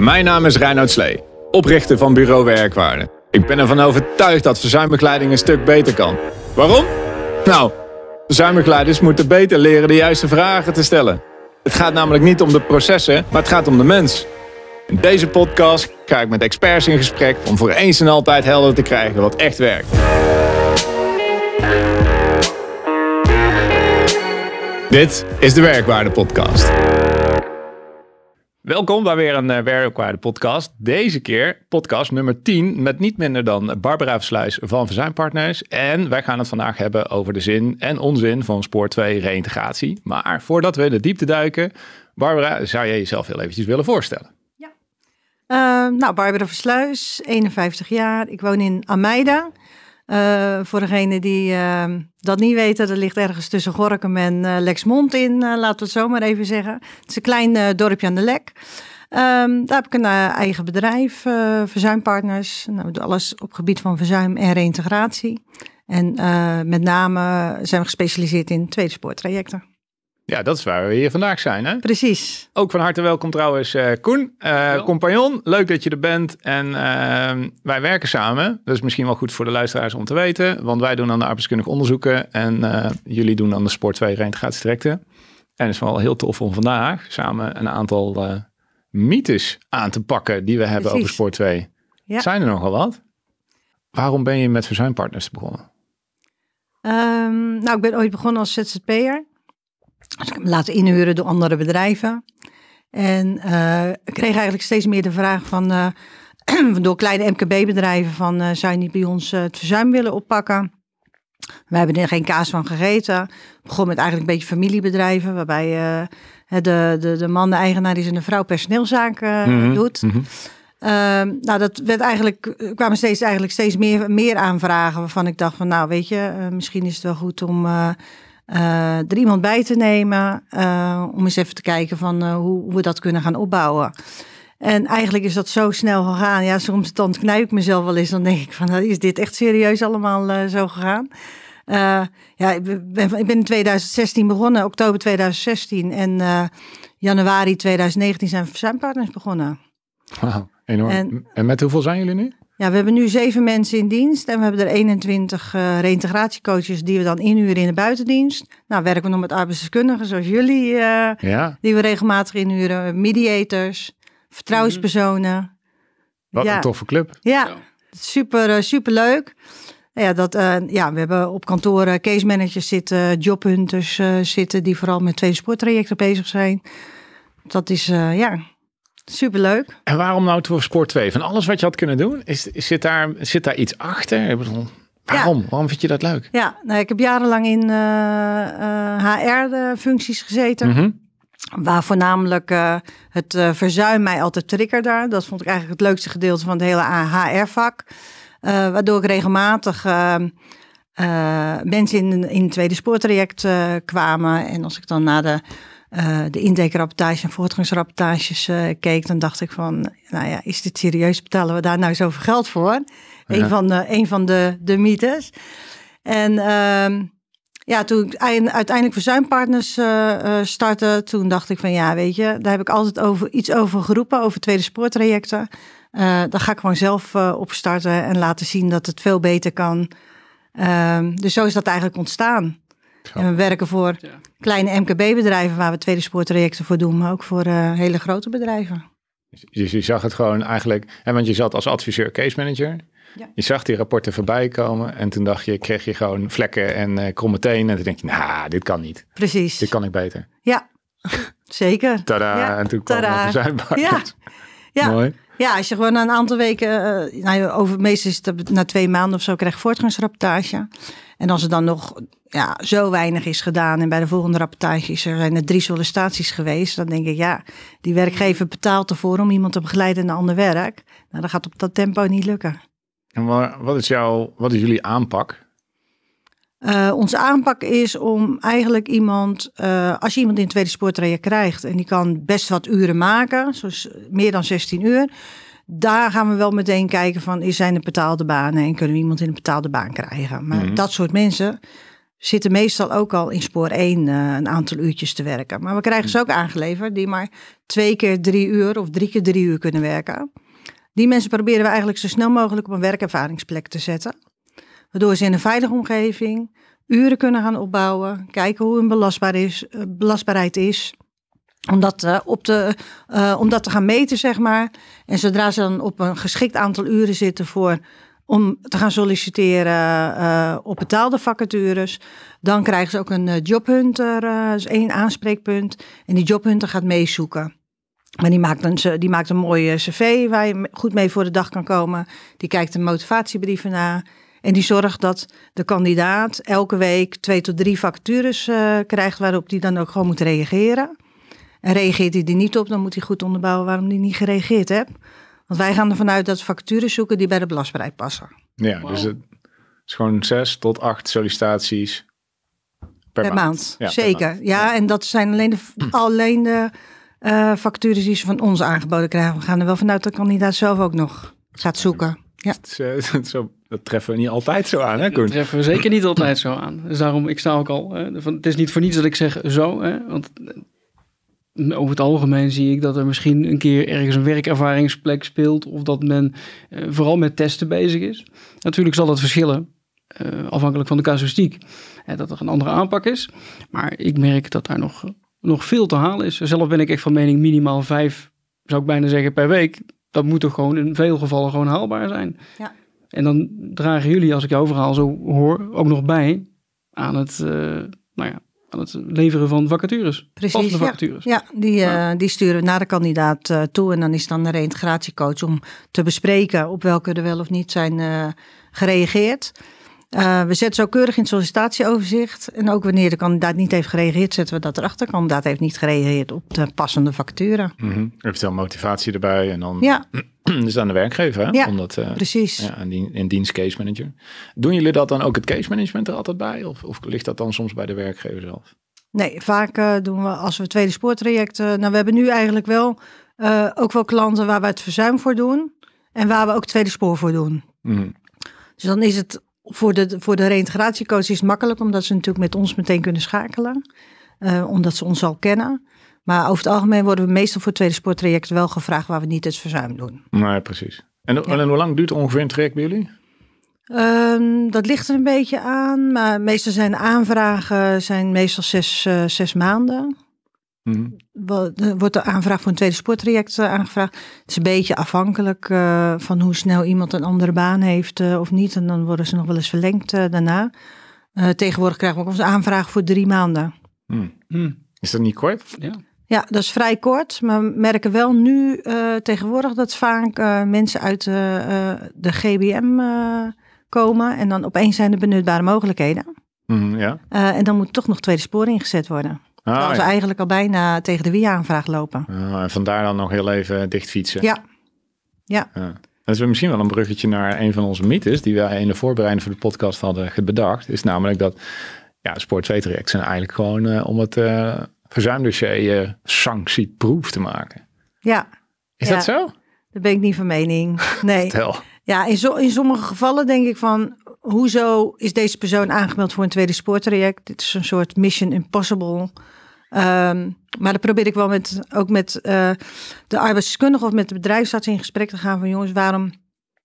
Mijn naam is Reinoud Slee, oprichter van Bureau Werkwaarde. Ik ben ervan overtuigd dat verzuimbegeleiding een stuk beter kan. Waarom? Nou, verzuimbegeleiders moeten beter leren de juiste vragen te stellen. Het gaat namelijk niet om de processen, maar het gaat om de mens. In deze podcast ga ik met experts in gesprek om voor eens en altijd helder te krijgen wat echt werkt. Dit is de Werkwaarde Podcast. Welkom bij weer een uh, podcast. Deze keer podcast nummer 10 met niet minder dan Barbara Versluis van Verzuimpartners. En wij gaan het vandaag hebben over de zin en onzin van spoor 2 reïntegratie. Maar voordat we in de diepte duiken, Barbara, zou jij jezelf heel eventjes willen voorstellen? Ja, ehm, nou Barbara Versluis, 51 jaar. Ik woon in Ameida. Eh, voor degene die ehm, dat niet weten, dat ligt ergens tussen Gorkum en uh, Lexmond in, eh, laten we het zo maar even zeggen. Het is een klein dorpje aan de Lek. Ehm, daar heb ik een eigen bedrijf, Verzuimpartners. Nou, alles op gebied van verzuim en reintegratie. En met name zijn we gespecialiseerd in tweede spoortrajecten. Ja, dat is waar we hier vandaag zijn, hè? Precies. Ook van harte welkom trouwens, eh, Koen, eh, compagnon. Leuk dat je er bent. En ehm, wij werken samen. Dat is misschien wel goed voor de luisteraars om te weten. Want wij doen aan de arbeidskundige onderzoeken. En eh, jullie doen aan de sport 2 reintegratietrajecten. En het is wel heel tof om vandaag samen een aantal mythes aan te pakken die we hebben over sport 2. Zijn er nogal wat? Waarom ben je met verzuimpartners begonnen? Ehm, nou, ik ben ooit begonnen als ZZP'er. Dus ik hem laten inhuren door andere bedrijven. En eh, ik kreeg eigenlijk steeds meer de vraag van, eh, door kleine MKB-bedrijven van, eh, zou je niet bij ons het verzuim willen oppakken? We hebben er geen kaas van gegeten. Begon met eigenlijk een beetje familiebedrijven, waarbij de, de, de man, de eigenaar, is en de vrouw personeelszaken mhm, doet. Mm nou, dat werd eigenlijk, kwamen steeds, eigenlijk steeds meer, meer aanvragen waarvan ik dacht van, nou weet je, misschien is het wel goed om eh, er iemand bij te nemen eh, om eens even te kijken van eh, hoe, we dat kunnen gaan opbouwen. En eigenlijk is dat zo snel gegaan. Ja, soms dan knijp ik mezelf wel eens. Dan denk ik van, nou, is dit echt serieus allemaal zo gegaan? ja, ik ben, in 2016 begonnen, oktober 2016. En januari 2019 zijn we verzuimpartners begonnen. Wauw, enorm. En, en met hoeveel zijn jullie nu? Ja, we hebben nu zeven mensen in dienst en we hebben er 21 uh, eh, reïntegratiecoaches die we dan inhuren in de buitendienst. Nou, werken we nog met arbeidsdeskundigen zoals jullie, eh, die we regelmatig inhuren, mediators, vertrouwenspersonen. Wat een toffe club. Ja, super, eh, super leuk. Nou ja, dat, ja, we hebben op kantoren case managers zitten, jobhunters zitten die vooral met tweede sporttrajecten bezig zijn. Dat is, ja, Superleuk. En waarom nou voor Sport 2? Van alles wat je had kunnen doen, is, zit, daar, zit daar iets achter? Ik bedoel, waarom? Waarom vind je dat leuk? Ja, nou, ik heb jarenlang in HR-functies eh, eh, eh, gezeten. Mm Waar voornamelijk het verzuim mij altijd triggerde. Dat vond ik eigenlijk het leukste gedeelte van het hele HR-vak. waardoor ik regelmatig... mensen in, in het tweede spoortraject kwamen. En als ik dan na de eh, de intakerapportages en voortgangsrapportages eh, keek, dan dacht ik van, nou ja, is dit serieus? Betalen we daar nou zoveel geld voor? Ja. Een van de, een van de, de mythes. En ehm, ja, toen ik uiteindelijk verzuimpartners eh, startte, toen dacht ik van ja, weet je, daar heb ik altijd over, iets over geroepen, over tweede spoortrajecten. Uh, dan ga ik gewoon zelf opstarten en laten zien dat het veel beter kan. Ehm, dus zo is dat eigenlijk ontstaan. En we werken voor kleine MKB-bedrijven waar we tweede spoortrajecten voor doen, maar ook voor eh, hele grote bedrijven. Dus, dus je zag het gewoon eigenlijk, want je zat als adviseur case manager. Je zag die rapporten voorbij komen en toen dacht je, kreeg je gewoon vlekken en uh, kromme En toen denk je, nou, dit kan niet. Precies. Dit kan ik beter. Ja, zeker. Tada, en toen kwam het zijn. Ja. Ja. Mooi. ja, als je gewoon na een aantal weken, eh, nou, over, meestal is het na twee maanden of zo, krijg je voortgangsrapportage. En als er dan nog ja, zo weinig is gedaan en bij de volgende rapportage is er, zijn er drie sollicitaties geweest, dan denk ik ja, die werkgever betaalt ervoor om iemand te begeleiden naar ander werk. Nou, dat gaat op dat tempo niet lukken. En wat is, jouw, wat is jullie aanpak? Eh, onze aanpak is om eigenlijk iemand, eh, als je iemand in het tweede spoortraject krijgt en die kan best wat uren maken, zoals meer dan 16 uur, daar gaan we wel meteen kijken van, is zijn er betaalde banen en kunnen we iemand in een betaalde baan krijgen? Maar mhm. dat soort mensen zitten meestal ook al in spoor 1 eh, een aantal uurtjes te werken. Maar we krijgen ze mhm. ook aangeleverd die maar twee keer drie uur of drie keer drie uur kunnen werken. Die mensen proberen we eigenlijk zo snel mogelijk op een werkervaringsplek te zetten. Waardoor ze in een veilige omgeving uren kunnen gaan opbouwen, kijken hoe hun belastbaar is, eh, belastbaarheid is om dat, eh, op te, eh, om dat te gaan meten, zeg maar. En zodra ze dan op een geschikt aantal uren zitten voor om te gaan solliciteren eh, op betaalde vacatures. Dan krijgen ze ook een jobhunter, uh, dus één aanspreekpunt. En die jobhunter gaat meezoeken. Maar die maakt, een, die maakt een mooie cv waar je goed mee voor de dag kan komen. Die kijkt de motivatiebrieven na. En die zorgt dat de kandidaat elke week twee tot drie vacatures krijgt... waarop die dan ook gewoon moet reageren. En reageert hij er niet op, dan moet hij goed onderbouwen waarom hij niet gereageerd heeft. Want wij gaan ervan uit dat facturen zoeken die bij de belastbaarheid passen. Ja, dus het is gewoon zes tot acht sollicitaties per, maand. Zeker. Ja, en dat zijn alleen de, alleen de eh, vacatures die ze van ons aangeboden krijgen. We gaan er wel vanuit dat de kandidaat zelf ook nog gaat zoeken. Ja. dat treffen we niet altijd zo aan, hè Koen? Dat treffen we zeker niet altijd zo aan. Dus daarom, ik sta ook al... Eh, het is niet voor niets dat ik zeg zo, hè, want over het algemeen zie ik dat er misschien een keer ergens een werkervaringsplek speelt. Of dat men eh, vooral met testen bezig is. Natuurlijk zal dat verschillen. Eh, afhankelijk van de casuïstiek. Hè, dat er een andere aanpak is. Maar ik merk dat daar nog, nog veel te halen is. Zelf ben ik echt van mening minimaal vijf, zou ik bijna zeggen, per week. Dat moet toch gewoon in veel gevallen gewoon haalbaar zijn. Ja. En dan dragen jullie, als ik jouw verhaal zo hoor, ook nog bij aan het, eh, nou ja, aan het leveren van vacatures. Precies, vacatures. ja. die, eh, die sturen we naar de kandidaat eh, toe. En dan is dan de reïntegratiecoach om te bespreken op welke er wel of niet zijn eh, gereageerd. Eh, we zetten zo keurig in het sollicitatieoverzicht. En ook wanneer de kandidaat niet heeft gereageerd, zetten we dat erachter. De kandidaat heeft niet gereageerd op de passende facturen. Mm -hmm. Eventueel motivatie erbij. En dan ja. dus aan de werkgever. Hè? Ja, Omdat, eh, precies. Ja, in, in dienst case manager. Doen jullie dat dan ook het case management er altijd bij? Of, of ligt dat dan soms bij de werkgever zelf? Nee, vaak eh, doen we als we tweede spoortrajecten. nou, we hebben nu eigenlijk wel ook wel klanten waar we het verzuim voor doen. En waar we ook tweede spoor voor doen. Mhm. Dus dan is het voor de, voor de reïntegratiecoach is het makkelijk, omdat ze natuurlijk met ons meteen kunnen schakelen. Eh, omdat ze ons al kennen. Maar over het algemeen worden we meestal voor tweede sporttraject wel gevraagd waar we niet het verzuim doen. Nee, precies. En, en hoe lang duurt ongeveer een traject bij jullie? Ehm, dat ligt er een beetje aan, maar meestal zijn aanvragen zijn meestal zes, eh, zes maanden. Eh, wordt de aanvraag voor een tweede spoortraject eh, aangevraagd? Het is een beetje afhankelijk eh, van hoe snel iemand een andere baan heeft of niet. En dan worden ze nog wel eens verlengd daarna. tegenwoordig krijgen we ook een aanvraag voor drie maanden. Hmm. Hmm. Is dat niet kort? Ja. ja, dat is vrij kort. Maar we merken wel nu tegenwoordig dat vaak mensen uit de GBM komen. En dan opeens zijn er benutbare mogelijkheden. Hmm, ja. en dan moet toch nog tweede spoor ingezet worden. Ah, Terwijl ze eigenlijk al bijna tegen de WIA-aanvraag lopen. Ah, en vandaar dan nog heel even dicht fietsen. Ja. ja. ja. Dat is misschien wel een bruggetje naar een van onze mythes die wij in de voorbereiding voor de podcast hadden bedacht. Is namelijk dat ja, Sport trajecten zijn eigenlijk gewoon eh, om het uh, verzuimdossier uh, sanctieproef te maken. Ja. Is dat zo? Daar ben ik niet van mening. Nee. ja, in, zo, in sommige gevallen denk ik van, hoezo is deze persoon aangemeld voor een tweede spoortraject? Dit is een soort mission impossible Ehm, maar dan probeer ik wel met, ook met eh, de arbeidskundige of met de bedrijfsarts in gesprek te gaan van jongens, waarom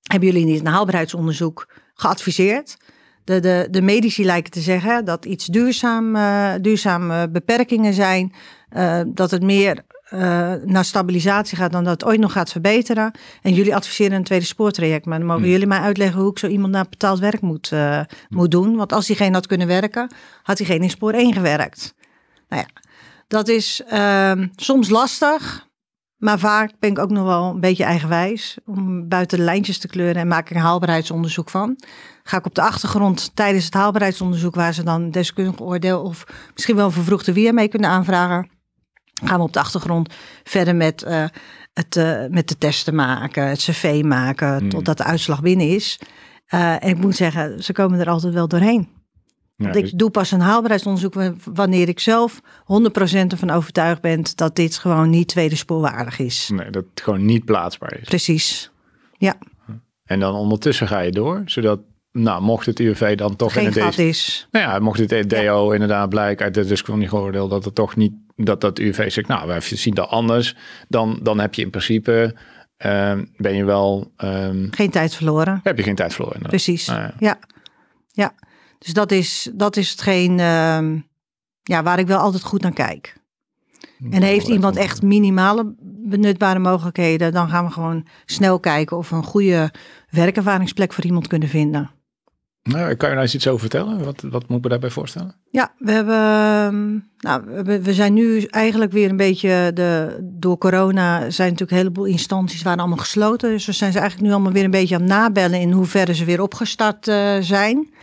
hebben jullie niet een haalbaarheidsonderzoek geadviseerd? De, de, de medici lijken te zeggen dat iets duurzaam, eh, duurzame beperkingen zijn, eh, dat het meer naar stabilisatie gaat dan dat het ooit nog gaat verbeteren. En jullie adviseren een tweede spoortraject, maar dan mogen hmm. jullie mij uitleggen hoe ik zo iemand naar betaald werk moet, moet hmm. doen. Want als diegene had kunnen werken, had geen in spoor 1 gewerkt. Nou ja, dat is ehm, soms lastig, maar vaak ben ik ook nog wel een beetje eigenwijs om buiten de lijntjes te kleuren en maak ik een haalbaarheidsonderzoek van. Ga ik op de achtergrond tijdens het haalbaarheidsonderzoek, waar ze dan deskundig oordeel of misschien wel een vervroegde weer mee kunnen aanvragen, gaan we op de achtergrond verder met, eh, het, eh, met de testen maken, het cv maken, hmm. totdat de uitslag binnen is. Eh, en ik moet zeggen, ze komen er altijd wel doorheen ik dus- doe pas een haalbaarheidsonderzoek wanneer ik zelf 100% ervan overtuigd ben dat dit gewoon niet tweede spoorwaardig is. Nee, dat het gewoon niet plaatsbaar is. Precies. Ja. En dan ondertussen ga je door, zodat, nou, mocht het UV dan toch Geen in is. Nou ja, mocht het e DO inderdaad blijken uit het deskundige oordeel dat het toch niet, dat dat UV zegt, nou, wij zien dat anders, dan, dan heb je in principe ehm, ben je wel. Ehm, geen tijd verloren. Heb je geen tijd verloren. Precies. Nou ja. ja. Dus dat is, dat is hetgeen ehm, ja, waar ik wel altijd goed naar kijk. En heeft iemand echt minimale benutbare mogelijkheden, dan gaan we gewoon snel kijken of we een goede werkervaringsplek voor iemand kunnen vinden. Nou, kan je daar eens iets over vertellen? Wat, wat moet ik me daarbij voorstellen? Ja, we, hebben, ehm, nou, we zijn nu eigenlijk weer een beetje de, door corona zijn natuurlijk een heleboel instanties waren allemaal gesloten. Dus we zijn ze eigenlijk nu allemaal weer een beetje aan het nabellen in hoeverre ze weer opgestart eh, zijn.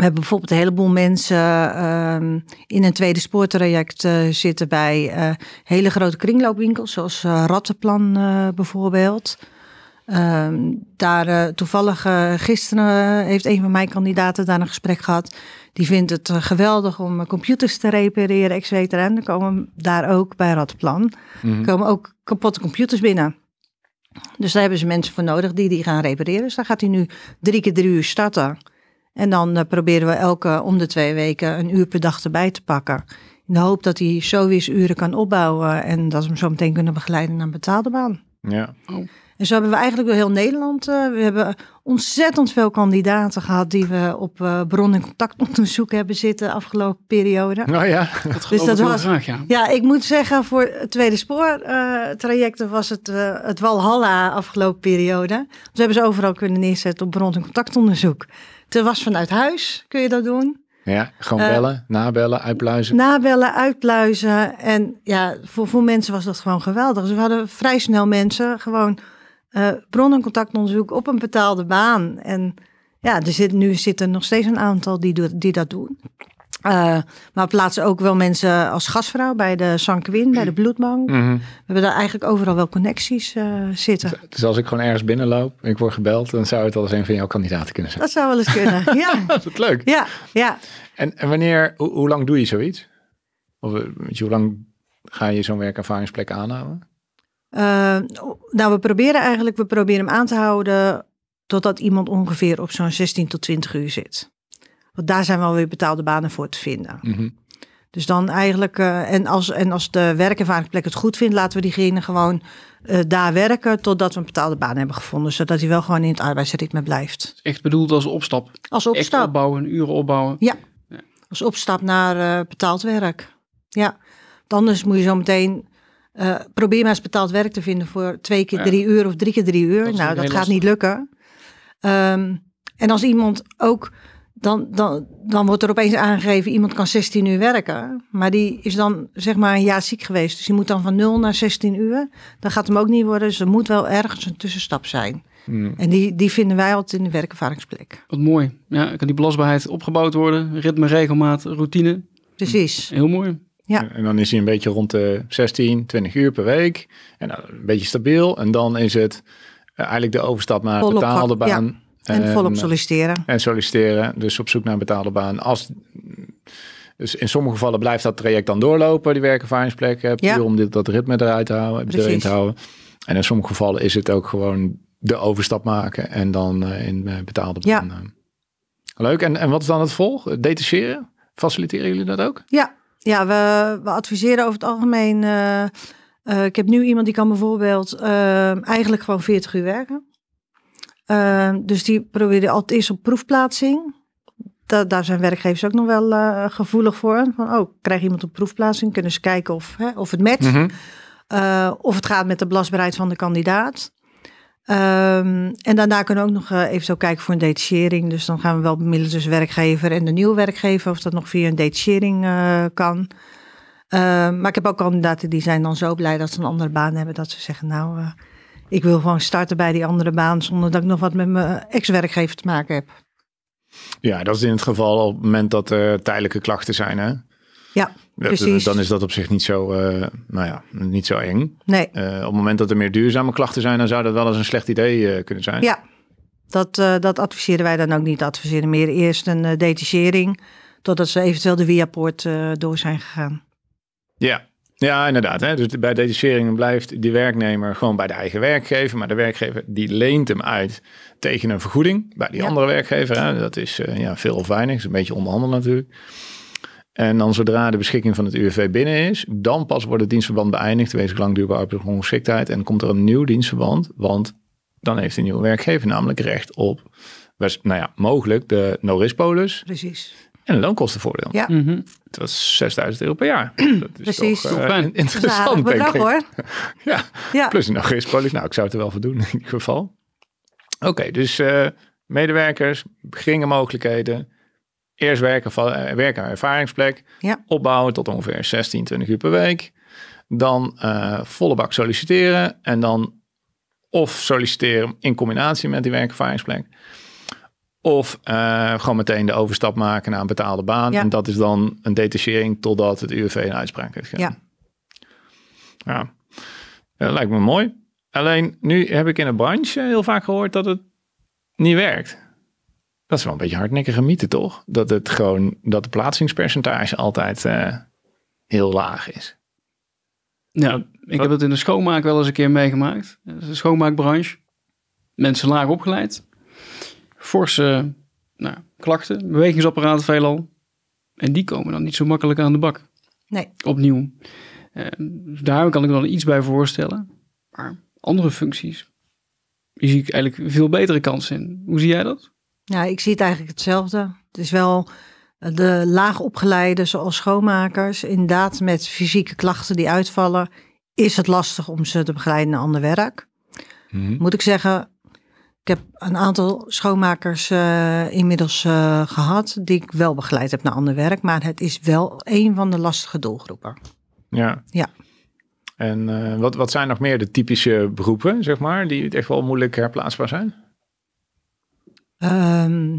We hebben bijvoorbeeld een heleboel mensen ehm, in een tweede spoortraject eh, zitten bij eh, hele grote kringloopwinkels, zoals uh, Rattenplan bijvoorbeeld. Ehm, daar toevallig gisteren heeft een van mijn kandidaten daar een gesprek gehad. Die vindt het geweldig om computers te repareren, et cetera. En dan komen daar ook bij Rattenplan mhm. komen ook kapotte computers binnen. Dus daar hebben ze mensen voor nodig die die gaan repareren. Dus daar gaat hij nu drie keer drie uur starten. En dan eh, proberen we elke om de twee weken een uur per dag erbij te pakken. In de hoop dat hij zo weer uren kan opbouwen en dat we hem zo meteen kunnen begeleiden naar een betaalde baan. Ja. Oh. En zo hebben we eigenlijk door heel Nederland. Eh, we hebben ontzettend veel kandidaten gehad die we op eh, bron- en contactonderzoek hebben zitten de afgelopen periode. Nou ja, dat dus dat was, ja. ja. ik moet zeggen, voor het tweede spoor uh, was het, het Walhalla afgelopen periode. Dus we hebben ze overal kunnen neerzetten op bron- en contactonderzoek. Te was vanuit huis kun je dat doen. Ja, gewoon eh, bellen, nabellen, uitpluizen. Nabellen, uitpluizen. En ja, voor, voor mensen was dat gewoon geweldig. Dus we hadden vrij snel mensen gewoon uh, eh, onderzoeken op een betaalde baan. En ja, er zit, nu zitten nog steeds een aantal die, die dat doen. Uh, maar plaatsen ook wel mensen als gastvrouw bij de Sanquin, bij de bloedbank. Mhm. We hebben daar eigenlijk overal wel connecties eh, zitten. Dus, dus, als ik gewoon ergens binnenloop en ik word gebeld, dan zou het wel eens een van jouw kandidaten kunnen zijn. Dat zou wel eens kunnen, ja. dat is leuk. Ja, ja. En, en wanneer, hoe lang doe je zoiets? Of eh, je, hoe lang ga je zo'n werkervaringsplek aanhouden? nou, we proberen eigenlijk, we proberen hem aan te houden totdat iemand ongeveer op zo'n 16 tot 20 uur zit. Want daar zijn wel weer betaalde banen voor te vinden. Mhm. Dus dan eigenlijk, eh, en, als, en als de werkervaringsplek het goed vindt, laten we diegene gewoon eh, daar werken totdat we een betaalde baan hebben gevonden. Zodat hij wel gewoon in het arbeidsritme blijft. Echt bedoeld als opstap? Als opstap. Echt opbouwen, uren opbouwen? Ja, ja. als opstap naar eh, betaald werk. Ja, anders moet je zo meteen, probeer maar eens betaald werk te vinden voor twee keer drie uur of drie keer drie uur. nou, dat gaat niet lukken. Ehm, en als iemand ook dan, dan, dan wordt er opeens aangegeven, iemand kan 16 uur werken. Maar die is dan zeg maar een jaar ziek geweest. Dus die moet dan van 0 naar 16 uur. Dan gaat hem ook niet worden. Dus er moet wel ergens een tussenstap zijn. Hmm. En die, die vinden wij altijd in de werkervaringsplek. Wat mooi. Ja, kan die belastbaarheid opgebouwd worden. Ritme, regelmaat, routine. Precies. Heel mooi. Ja. En dan is hij een beetje rond de 16, 20 uur per week. En een beetje stabiel. En dan is het eh, eigenlijk de overstap naar de betaalde baan. Ja en ehm, volop solliciteren. En solliciteren, dus op zoek naar betaalde baan. Als, dus in sommige gevallen blijft dat traject dan doorlopen, die werkervaringsplek, heb ja. om dit, dat ritme eruit te houden, erin te houden. En in sommige gevallen is het ook gewoon de overstap maken en dan eh, in eh, betaalde baan. Ja. Eh. Leuk. En, en wat is dan het volg? Detacheren? Faciliteren jullie dat ook? Ja, ja we, we adviseren over het algemeen. ik heb nu iemand die kan bijvoorbeeld ehm, eigenlijk gewoon 40 uur werken. Ehm, dus die probeerden altijd eerst op proefplaatsing. daar zijn werkgevers ook nog wel eh, gevoelig voor. Van, oh, krijg iemand op proefplaatsing? Kunnen ze kijken of, hè, of het matcht? Mhm. Eh, of het gaat met de belastbaarheid van de kandidaat. Ehm, en daarna kunnen we ook nog eh, even zo kijken voor een detachering. Dus dan gaan we wel middels tussen werkgever en de nieuwe werkgever. Of dat nog via een detachering kan. Ehm, maar ik heb ook kandidaten die zijn dan zo blij dat ze een andere baan hebben. Dat ze zeggen, nou ik wil gewoon starten bij die andere baan zonder dat ik nog wat met mijn ex-werkgever te maken heb. Ja, dat is in het geval op het moment dat er tijdelijke klachten zijn, hè? Ja, eh, precies. Dan is dat op zich niet zo, eh, nou ja, niet zo eng. Nee. Eh, op het moment dat er meer duurzame klachten zijn, dan zou dat wel eens een slecht idee kunnen zijn. Ja, dat, dat adviseren wij dan ook niet. Adviseren meer eerst een detachering, totdat ze eventueel de via-poort door zijn gegaan. Ja, ja, inderdaad. Hè? Dus bij detachering blijft die werknemer gewoon bij de eigen werkgever. Maar de werkgever die leent hem uit tegen een vergoeding bij die andere werkgever. Hè? Dat is eh, ja, veel of weinig. is een beetje onderhandelen natuurlijk. En dan zodra de beschikking van het UWV binnen is, dan pas wordt het dienstverband beëindigd. Wees langduurbare arbeidsongeschiktheid. En komt er een nieuw dienstverband. Want dan heeft de nieuwe werkgever namelijk recht op, nou ja, mogelijk de no-risk Precies. En een loonkostenvoordeel. Ja. Mm Het was 6000 euro per jaar. Dat is Precies. Toch, eh, interessant, bedrag, denk ik. hoor. ja. ja. plus een polis. Nou, ik zou het er wel voor doen in ieder geval. Oké, dus eh, medewerkers, geringe mogelijkheden. Eerst werken, van, uh, werken aan ervaringsplek. Ja. Opbouwen tot ongeveer 16, 20 uur per week. Dan volle bak solliciteren. En dan of solliciteren in combinatie met die werkervaringsplek of eh, gewoon meteen de overstap maken naar een betaalde baan. En dat is dan een detachering totdat het UWV een uitspraak heeft gedaan. Ja. ja. Dat lijkt me mooi. Alleen nu heb ik in de branche heel vaak gehoord dat het niet werkt. Dat is wel een beetje hardnekkige mythe, toch? Dat het gewoon dat de plaatsingspercentage altijd eh, heel laag is. Nou, ik heb het in de schoonmaak wel eens een keer meegemaakt. De schoonmaakbranche. Mensen laag opgeleid forse nou, klachten, bewegingsapparaat veelal. En die komen dan niet zo makkelijk aan de bak. Nee. Opnieuw. Uh, daar kan ik dan iets bij voorstellen. Maar andere functies, hier zie ik eigenlijk veel betere kansen in. Hoe zie jij dat? Ja, ik zie het eigenlijk hetzelfde. Het is wel eh, de laagopgeleide, zoals schoonmakers, inderdaad met fysieke klachten die uitvallen, is het lastig om ze te begeleiden naar ander werk. Mhm. Moet ik zeggen, ik heb een aantal schoonmakers eh, inmiddels eh, gehad die ik wel begeleid heb naar ander werk. Maar het is wel een van de lastige doelgroepen. Ja. ja. En eh, wat, wat zijn nog meer de typische beroepen, zeg maar, die echt wel moeilijk herplaatsbaar zijn? Ehm,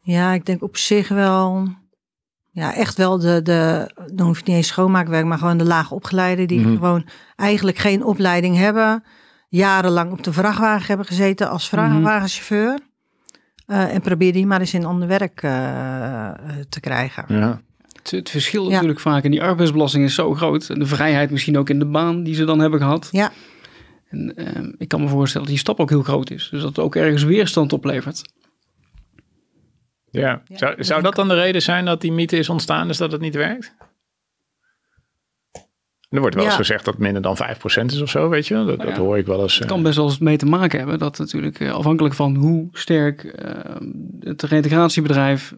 ja, ik denk op zich wel. Ja, echt wel de, de, dan hoef je niet eens schoonmaakwerk, maar gewoon de laag opgeleiden die mhm. gewoon eigenlijk geen opleiding hebben jarenlang op de vrachtwagen hebben gezeten als mhm. vrachtwagenchauffeur. Eh, en probeer die maar eens in ander werk eh, te krijgen. Ja. Het, verschil natuurlijk vaak in die arbeidsbelasting is zo groot. En de vrijheid misschien ook in de baan die ze dan hebben gehad. Ja. En eh, ik kan me voorstellen dat die stap ook heel groot is. Dus dat ook ergens weerstand oplevert. Ja, zou, zou dat dan de reden zijn dat die mythe is ontstaan, dus dat het niet werkt? er wordt wel eens gezegd dat minder dan 5% is of zo, weet je. Dat, hoor ik wel eens. Het eh. kan best wel eens mee te maken hebben dat natuurlijk eh, afhankelijk van hoe sterk eh, het reintegratiebedrijf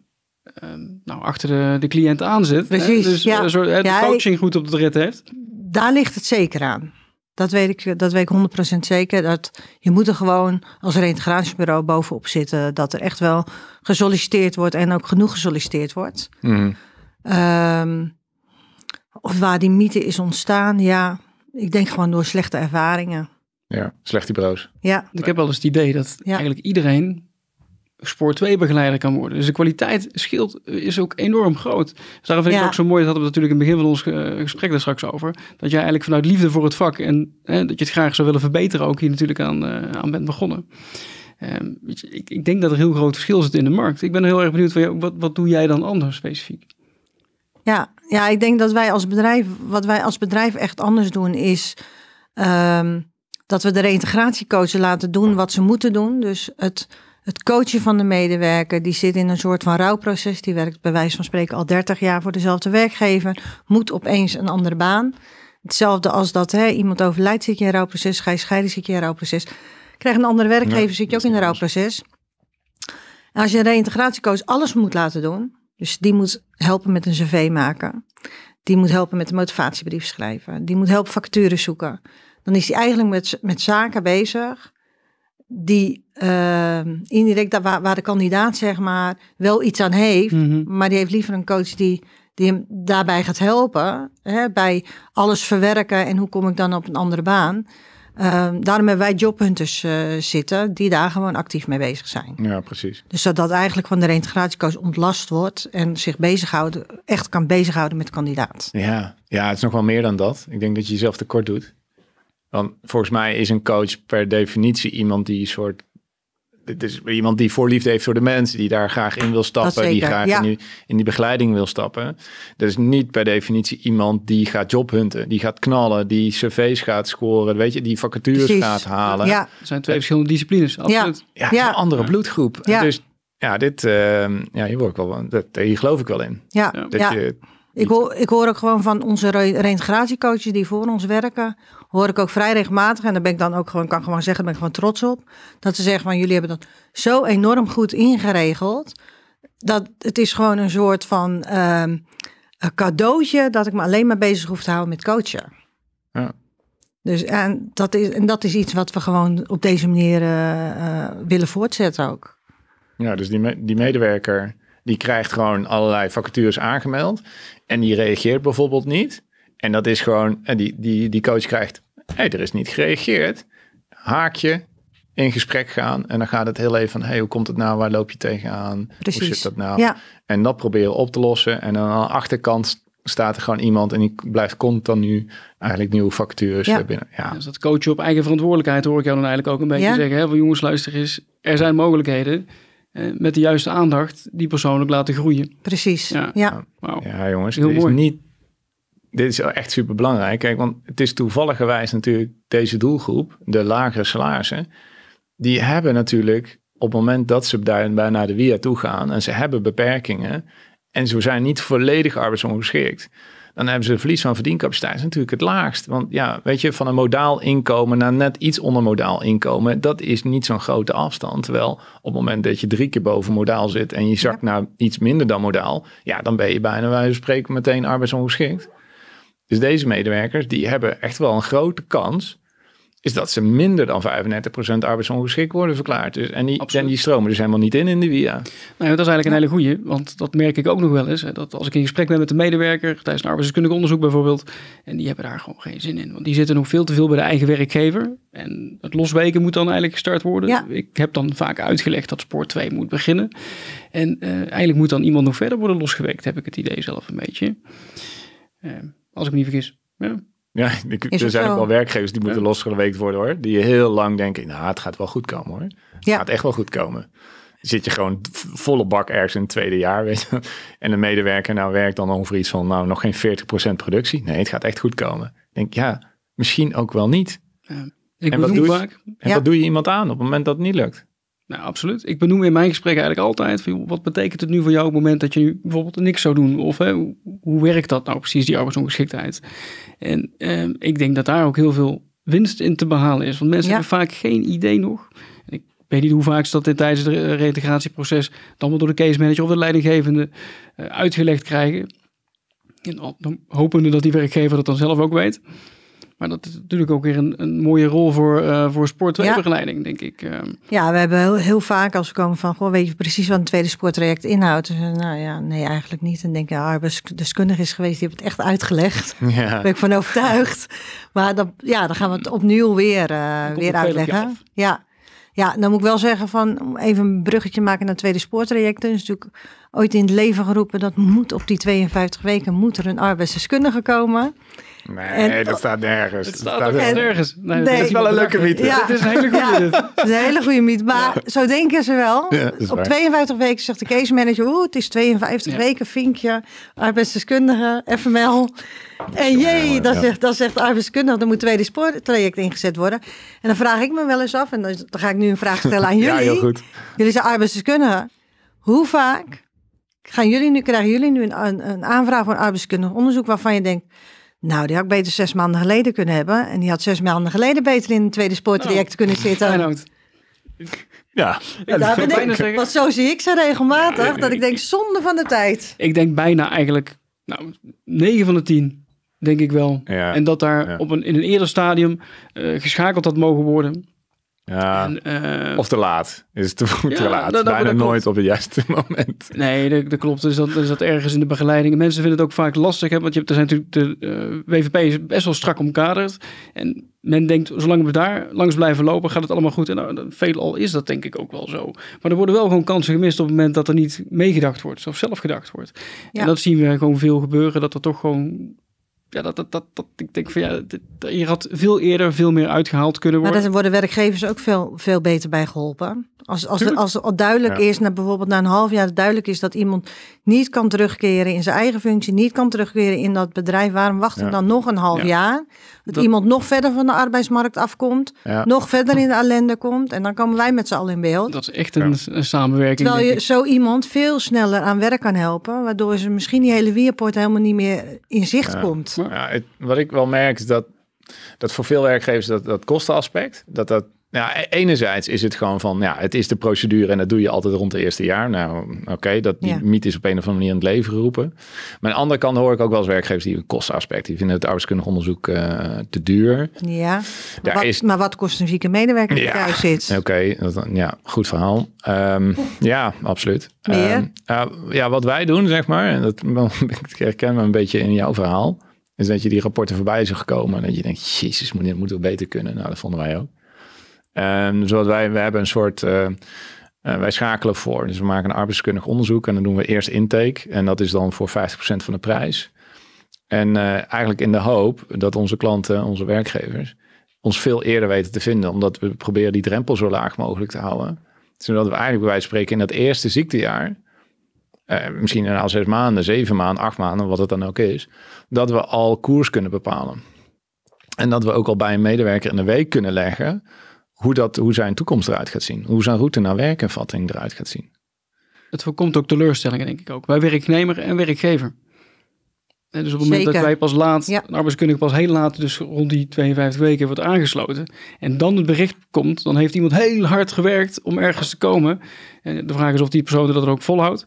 uh, nou, achter de, de cliënt aan zit. Precies, Dus ja. een soort, de coaching goed op de rit heeft. Daar ligt het zeker aan. Dat weet ik, dat weet ik 100% zeker. Dat je moet er gewoon als reintegratiebureau bovenop zitten. Dat er echt wel gesolliciteerd wordt en ook genoeg gesolliciteerd wordt. Mm. Of waar die mythe is ontstaan, ja, ik denk gewoon door slechte ervaringen. Ja, slechte broos. Ja. Ik heb wel eens het idee dat eigenlijk iedereen spoor 2 begeleider kan worden. Dus de kwaliteit scheelt is ook enorm groot. Dus daarom vind ik ook zo mooi, dat hadden we natuurlijk in het begin van ons eh, gesprek daar straks over, dat jij eigenlijk vanuit liefde voor het vak en hè, dat je het graag zou willen verbeteren ook hier natuurlijk aan, eh, aan bent begonnen. Ehm, ik, ik, denk dat er heel groot verschil zit in de markt. Ik ben heel erg benieuwd, van wat, wat doe jij dan anders specifiek? Ja, ja, ik denk dat wij als bedrijf, wat wij als bedrijf echt anders doen, is ehm, dat we de reintegratiecoachen laten doen wat ze moeten doen. Dus het, het coachen van de medewerker, die zit in een soort van rouwproces. Die werkt bij wijze van spreken al 30 jaar voor dezelfde werkgever, moet opeens een andere baan. Hetzelfde als dat hè, iemand overlijdt, zit je in een rouwproces, ga je scheiden, zit je in een rouwproces. Krijg een andere werkgever, zit je ook in een rouwproces. als je een reïntegratiecoach alles moet laten doen, dus die moet helpen met een cv maken. Die moet helpen met een motivatiebrief schrijven. Die moet helpen facturen zoeken. Dan is hij eigenlijk met, met zaken bezig die uh, indirect daar waar, de kandidaat zeg maar wel iets aan heeft, mhm. maar die heeft liever een coach die, die hem daarbij gaat helpen hè, bij alles verwerken en hoe kom ik dan op een andere baan. Ehm, daarom hebben wij jobhunters eh, zitten die daar gewoon actief mee bezig zijn. Ja, precies. Dus dat dat eigenlijk van de reintegratiecoach ontlast wordt en zich bezighouden, echt kan bezighouden met kandidaat. Ja. ja, het is nog wel meer dan dat. Ik denk dat je jezelf tekort doet. Want volgens mij is een coach per definitie iemand die een soort dit is iemand die voorliefde heeft voor de mensen, die daar graag in wil stappen, die graag ja. in, die, in, die, begeleiding wil stappen. Dus niet per definitie iemand die gaat jobhunten, die gaat knallen, die cv's gaat scoren, weet je, die vacatures gaat halen. Ja. Dat zijn twee verschillende disciplines, absoluut. Ja, ja een andere bloedgroep. Dus ja, dit, uh, ja, hier, word ik wel, dat, hier geloof ik wel in. Ja. Dat je ik hoor, ik hoor ook gewoon van onze reintegratiecoaches die voor ons werken, hoor ik ook vrij regelmatig, en daar ben ik dan ook gewoon, kan gewoon zeggen, ben ik gewoon trots op, dat ze zeggen van jullie hebben dat zo enorm goed ingeregeld, dat het is gewoon een soort van ehm, cadeautje dat ik me alleen maar bezig hoef te houden met coachen. Ja. Dus en dat, is, en dat is iets wat we gewoon op deze manier eh, eh, willen voortzetten ook. Ja, dus die, die medewerker die krijgt gewoon allerlei vacatures aangemeld en die reageert bijvoorbeeld niet. En dat is gewoon, en eh, die, die, die coach krijgt, hey, er is niet gereageerd. Haakje, in gesprek gaan. En dan gaat het heel even van, hey, hoe komt het nou? Waar loop je tegenaan? Precies. Hoe zit dat nou? Ja. En dat proberen op te lossen. En aan de achterkant staat er gewoon iemand en die blijft continu eigenlijk nieuwe factures ja. binnen. Ja. Dus dat coachen op eigen verantwoordelijkheid hoor ik jou dan eigenlijk ook een beetje zeggen. Hé, veel jongens, luister eens, er zijn mogelijkheden. Eh, met de juiste aandacht die persoonlijk laten groeien. Precies, ja. Ja, jongens, dit is niet... Dit is echt super belangrijk. Kijk, want het is geweest natuurlijk deze doelgroep, de lagere salarissen, die hebben natuurlijk op het moment dat ze daar naar de via toe gaan en ze hebben beperkingen en ze zijn niet volledig arbeidsongeschikt dan hebben ze een verlies van verdiencapaciteit. Dat is natuurlijk het laagst. Want ja, weet je, van een modaal inkomen naar net iets onder modaal inkomen, dat is niet zo'n grote afstand. Terwijl op het moment dat je drie keer boven modaal zit en je zakt naar iets minder dan modaal, ja, dan ben je bijna wij spreken meteen arbeidsongeschikt. Dus deze medewerkers, die hebben echt wel een grote kans is dat ze minder dan 35% arbeidsongeschikt worden verklaard. Dus, en, die, en die stromen dus helemaal niet in in de WIA. Nou, dat is eigenlijk een hele goede. want dat merk ik ook nog wel eens. Hè, dat als ik in gesprek ben met een medewerker tijdens een arbeidskundig onderzoek bijvoorbeeld, en die hebben daar gewoon geen zin in, want die zitten nog veel te veel bij de eigen werkgever. En het losweken moet dan eigenlijk gestart worden. Ik heb dan vaak uitgelegd dat spoor 2 moet beginnen. En eh, eigenlijk moet dan iemand nog verder worden losgewekt, heb ik het idee zelf een beetje. Eh, als ik me niet vergis. Ja. Ja, er zijn ook wel werkgevers die moeten ja. losgeweekt worden hoor. Die heel lang denken, nou het gaat wel goed komen hoor. Het gaat echt wel goed komen. Zit je gewoon volle bak ergens in het tweede jaar, weet je. En een medewerker nou werkt dan over iets van, nou nog geen 40% productie. Nee, het gaat echt goed komen. Ik denk, ja, misschien ook wel niet. Ik en wat doe je, vaak. en wat doe je iemand aan op het moment dat het niet lukt? Nou, absoluut. Ik benoem in mijn gesprek eigenlijk altijd van, wat betekent het nu voor jou op het moment dat je nu bijvoorbeeld niks zou doen? Of hè, hoe werkt dat nou precies, die arbeidsongeschiktheid? En ehm, ik denk dat daar ook heel veel winst in te behalen is. Want mensen hebben vaak geen idee nog. ik weet niet hoe vaak ze dat in tijdens het reintegratieproces dan wel door de case manager of de leidinggevende eh, uitgelegd krijgen. En dan hopende dat die werkgever dat dan zelf ook weet. Maar dat is natuurlijk ook weer een, een mooie rol voor, uh, voor sportbegeleiding, denk ik. Ehm. Ja, we hebben heel, heel, vaak als we komen van, weet je precies wat een tweede sporttraject inhoudt? Dus, eh, nou ja, nee, eigenlijk niet. En denk je, arbeidsdeskundige ah, is geweest, die heeft het echt uitgelegd. Daar ben ik van overtuigd. Maar dan, ja, dan gaan we het opnieuw weer, eh, weer uitleggen. Ja. Ja, dan moet ik wel zeggen van even een bruggetje maken naar het tweede sporttrajecten. Dat is natuurlijk ooit in het leven geroepen dat moet op die 52 weken moet er een arbeidsdeskundige komen. Nee, dat staat nergens. Het staat, dat staat nergens. Nee, dat is wel een leuke mythe. Ja. Het is een hele goede ja, Het is een hele goede mythe. Maar zo denken ze wel. Op 52 weken zegt de case manager, oeh, het is 52 weken, vinkje, arbeidsdeskundige, FML. En jee, dan zegt, dan zegt de arbeidskundige, moet tweede spoortraject ingezet worden. En dan vraag ik me wel eens af, en dan ga ik nu een vraag stellen aan jullie. Ja, Heel goed. Jullie zijn arbeidsdeskundige. Hoe vaak gaan jullie nu, krijgen jullie nu een, een aanvraag voor een arbeidskundig onderzoek waarvan je denkt nou, die had ik beter zes maanden geleden kunnen hebben. En die had zes maanden geleden beter in het tweede spoortraject nou, kunnen zitten. Ja, ja daar ben ik, want zo zie ik ze regelmatig, dat ik denk zonde van de tijd. Ik denk bijna eigenlijk, nou, 9 van de 10, denk ik wel. en dat daar op een, in een eerder stadium eh, geschakeld had mogen worden en, eh, of te laat. Is te, ja, te laat. Nou, nou, Bijna nooit op het juiste moment. Nee, dat, klopt. Dus dat, is dat ergens in de begeleiding. Mensen vinden het ook vaak lastig. Hè, want je hebt, er zijn natuurlijk de uh, eh, WVP is best wel strak omkaderd. En men denkt, zolang we daar langs blijven lopen, gaat het allemaal goed. En nou, veelal is dat denk ik ook wel zo. Maar er worden wel gewoon kansen gemist op het moment dat er niet meegedacht wordt. Of zelf gedacht wordt. En dat zien we gewoon veel gebeuren. Dat er toch gewoon ja, dat, dat, dat, dat, ik denk van ja, je had veel eerder veel meer uitgehaald kunnen worden. Maar daar worden werkgevers ook veel, veel beter bij geholpen. Als, als, als, als duidelijk is, na, bijvoorbeeld na een half jaar, duidelijk is dat iemand niet kan terugkeren in zijn eigen functie, niet kan terugkeren in dat bedrijf, waarom wachten ja. dan nog een half jaar? Dat, iemand nog verder van de arbeidsmarkt afkomt, nog verder in de ellende komt en dan komen wij met z'n allen in beeld. Dat is echt een, samenwerking. Terwijl je zo iemand veel sneller aan werk kan helpen, waardoor ze misschien die hele weerpoort helemaal niet meer in zicht komt. Ja, wat ik wel merk is dat, dat voor veel werkgevers dat, dat kostenaspect, dat dat e- enerzijds is het gewoon van, ja, het is de procedure en dat doe je altijd rond het eerste jaar. Nou, oké, dat die mythe is op een of andere manier in het leven geroepen. Maar aan de andere kant hoor ik ook wel eens werkgevers die een kostenaspect, die vinden het arbeidskundig onderzoek eh, te duur. Ja, maar wat kost een zieke medewerker ja, thuis zit? Oké, ja, goed verhaal. Ehm, ja, absoluut. Ehm, ja, wat wij doen, zeg maar, en dat herken we een beetje in jouw verhaal is dat je die rapporten voorbij zijn gekomen en dat je denkt, jezus, dit moet wel beter kunnen. Nou, dat vonden wij ook. Um, dus wat wij, we hebben een soort, eh, eh, wij schakelen voor. Dus we maken een arbeidskundig onderzoek en dan doen we eerst intake. En dat is dan voor 50% van de prijs. En eh, eigenlijk in de hoop dat onze klanten, onze werkgevers, ons veel eerder weten te vinden. Omdat we proberen die drempel zo laag mogelijk te houden. Zodat we eigenlijk bij wijze van spreken in dat eerste ziektejaar eh, misschien na zes maanden, zeven maanden, acht maanden, wat het dan ook is, dat we al koers kunnen bepalen. En dat we ook al bij een medewerker in de week kunnen leggen hoe, dat, hoe zijn toekomst eruit gaat zien. Hoe zijn route naar werkenvatting eruit gaat zien. Het voorkomt ook teleurstellingen, denk ik ook, bij werknemer en werkgever. En eh, dus op het moment dat wij pas laat, ja. een pas heel laat, dus rond die 52 weken wordt aangesloten. En dan het bericht komt, dan heeft iemand heel hard gewerkt om ergens te komen. En eh, de vraag is of die persoon dat er ook volhoudt.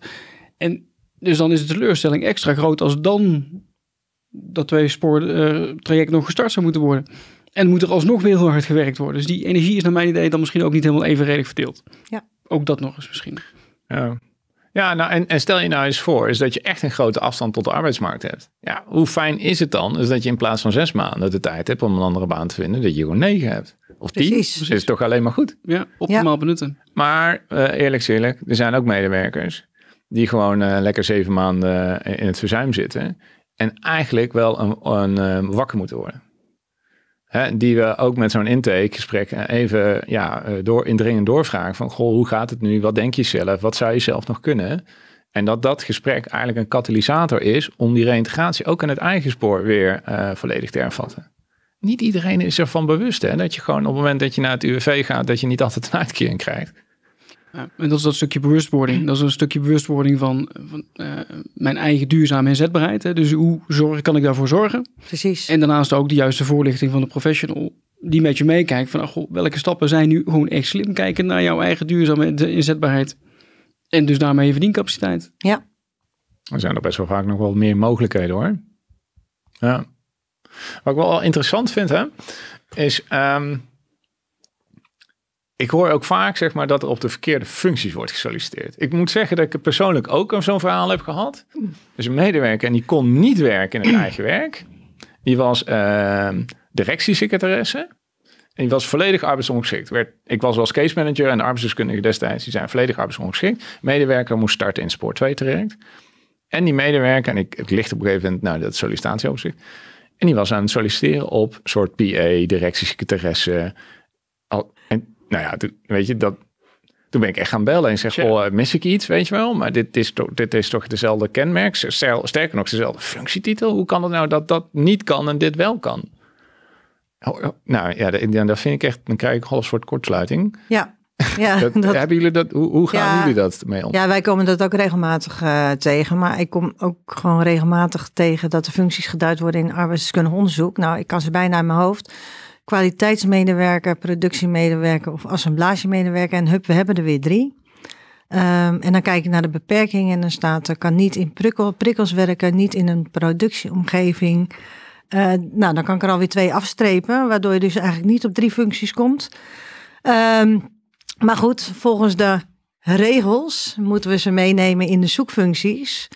En dus dan is de teleurstelling extra groot als dan dat twee spoor eh, traject nog gestart zou moeten worden. En moet er alsnog weer heel hard gewerkt worden. Dus die energie is naar mijn idee dan misschien ook niet helemaal evenredig verdeeld. Ja. Ook dat nog eens misschien. Ja. Ja, nou, en, en, stel je nou eens voor, is dat je echt een grote afstand tot de arbeidsmarkt hebt. Ja, hoe fijn is het dan, is dat je in plaats van zes maanden de tijd hebt om een andere baan te vinden, dat je gewoon negen hebt. Of tien, Dat dus is toch alleen maar goed. Ja, optimaal benutten. Maar eh, eerlijk eerlijk, er zijn ook medewerkers die gewoon eh, lekker zeven maanden eh, in het verzuim zitten. En eigenlijk wel een, een ehm, wakker moeten worden. Hè, die we ook met zo'n intakegesprek eh, even ja, door, indringend doorvragen. Van, goh, hoe gaat het nu? Wat denk je zelf? Wat zou je zelf nog kunnen? En dat dat gesprek eigenlijk een katalysator is om die reintegratie ook in het eigen spoor weer volledig te hervatten. Niet iedereen is ervan bewust hè, dat je gewoon op het moment dat je naar het UWV gaat, dat je niet altijd een uitkering krijgt. Ja, en dat is dat stukje bewustwording. Dat is een stukje bewustwording van, van eh, mijn eigen duurzame inzetbaarheid. Dus hoe zorg, kan ik daarvoor zorgen? Precies. En daarnaast ook de juiste voorlichting van de professional die met je meekijkt. Van oh, welke stappen zijn nu gewoon echt slim kijken naar jouw eigen duurzame inzetbaarheid. En dus daarmee je verdiencapaciteit. Ja. Er zijn er best wel vaak nog wel meer mogelijkheden hoor. Ja. Wat ik wel interessant vind hè, is... Ehm, ik hoor ook vaak zeg maar, dat er op de verkeerde functies wordt gesolliciteerd. Ik moet zeggen dat ik persoonlijk ook zo'n verhaal heb gehad. Dus een medewerker en die kon niet werken in het eigen werk. Die was uh, directiesecretaresse. En die was volledig arbeidsongeschikt. ik was als case manager en arbeidsdeskundige destijds. Die zijn volledig arbeidsongeschikt. Medewerker moest starten in spoor 2 terecht. En die medewerker, en ik, ik licht op een gegeven moment, nou dat sollicitatieopzicht. En die was aan het solliciteren op soort PA, directiesecretaresse. en nou ja, toen, weet je, dat, toen ben ik echt gaan bellen en zeg, oh, mis ik iets, weet je wel? Maar dit is, toch, dit is toch dezelfde kenmerk, sterker nog, dezelfde functietitel. Hoe kan het nou dat dat niet kan en dit wel kan? Oh, oh, nou ja, dat, vind ik echt, dan krijg ik een soort kortsluiting. Ja. Ja, dat, hebben jullie dat, hoe, gaan jullie dat mee om? Ja, wij komen dat ook regelmatig eh, tegen. Maar ik kom ook gewoon regelmatig tegen dat de functies geduid worden in arbeidskundig onderzoek. Nou, ik kan ze bijna in mijn hoofd kwaliteitsmedewerker, productiemedewerker of assemblagemedewerker. En hup, we hebben er weer drie. Ehm, en dan kijk ik naar de beperkingen en dan staat er kan niet in prikkels werken, niet in een productieomgeving. Eh, nou, dan kan ik er alweer twee afstrepen, waardoor je dus eigenlijk niet op drie functies komt. Ehm, maar goed, volgens de regels moeten we ze meenemen in de zoekfuncties.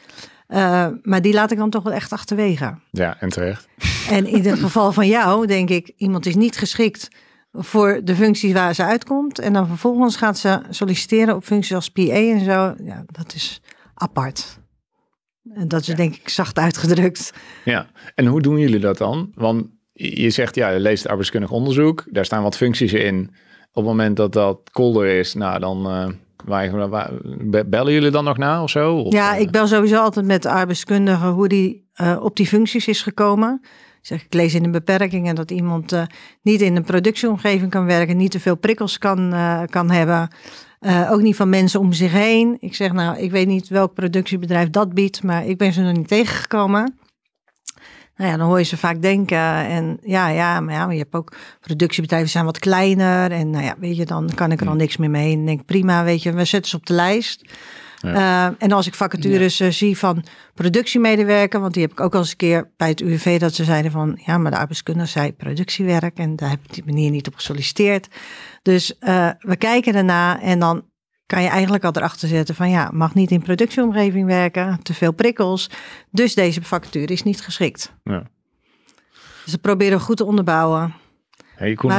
Eh, maar die laat ik dan toch wel echt achterwege. Ja, en terecht. En in het geval van jou denk ik, iemand is niet geschikt voor de functie waar ze uitkomt. En dan vervolgens gaat ze solliciteren op functies als PA en zo. Ja, dat is apart. En dat is denk ik zacht uitgedrukt. Ja, en hoe doen jullie dat dan? Want je zegt, ja, je leest arbeidskundig onderzoek. Daar staan wat functies in. Op het moment dat dat kolder is, nou dan... Eh, bellen jullie dan nog na of zo? Of, ja, eh? ik bel sowieso altijd met de arbeidskundige hoe die eh, op die functies is gekomen zeg, ik lees in beperking beperkingen dat iemand eh, niet in een productieomgeving kan werken, niet te veel prikkels kan, eh, kan hebben. Eh, ook niet van mensen om zich heen. Ik zeg, nou, ik weet niet welk productiebedrijf dat biedt, maar ik ben ze nog niet tegengekomen. Nou ja, dan hoor je ze vaak denken. En ja, ja, maar ja, maar je hebt ook productiebedrijven zijn wat kleiner. En nou ja, weet je, dan kan ik er al hmm. niks meer mee. En denk, prima, weet je, we zetten ze op de lijst. Eh, en als ik vacatures eh, zie van productiemedewerker, want die heb ik ook al eens een keer bij het UWV dat ze zeiden van ja, maar de arbeidskundige zei productiewerk en daar heb ik die manier niet op gesolliciteerd. Dus eh, we kijken daarna en dan kan je eigenlijk al erachter zetten van ja, mag niet in productieomgeving werken, te veel prikkels. Dus deze vacature is niet geschikt. Ja. Dus dat proberen goed te onderbouwen.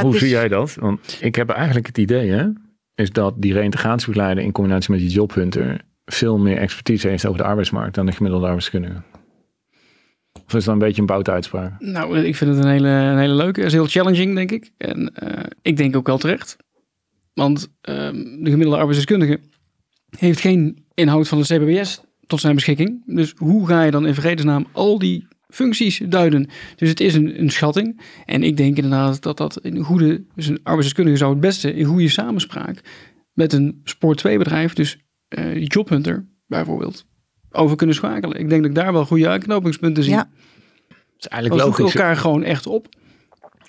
hoe zie jij dat? Want ik heb eigenlijk het idee, hè, is dat die reintegratiebegeleider in combinatie met die jobhunter veel meer expertise heeft over de arbeidsmarkt dan de gemiddelde arbeidskundige. Of is dat een beetje een boute uitspraak? Nou, ik vind het een hele, een hele leuke. is heel challenging, denk ik. En eh, ik denk ook wel terecht. Want ehm, de gemiddelde arbeidsdeskundige heeft geen inhoud van de CBBS tot zijn beschikking. Dus hoe ga je dan in vredesnaam al die functies duiden? Dus het is een, een schatting. En ik denk inderdaad dat dat een goede, dus een arbeidsdeskundige zou het beste in goede samenspraak met een sport 2 bedrijf, dus eh, Jobhunter bijvoorbeeld over kunnen schakelen. Ik denk dat ik daar wel goede uitknopingspunten zie. Ja. Dat is eigenlijk logisch. We elkaar gewoon echt op.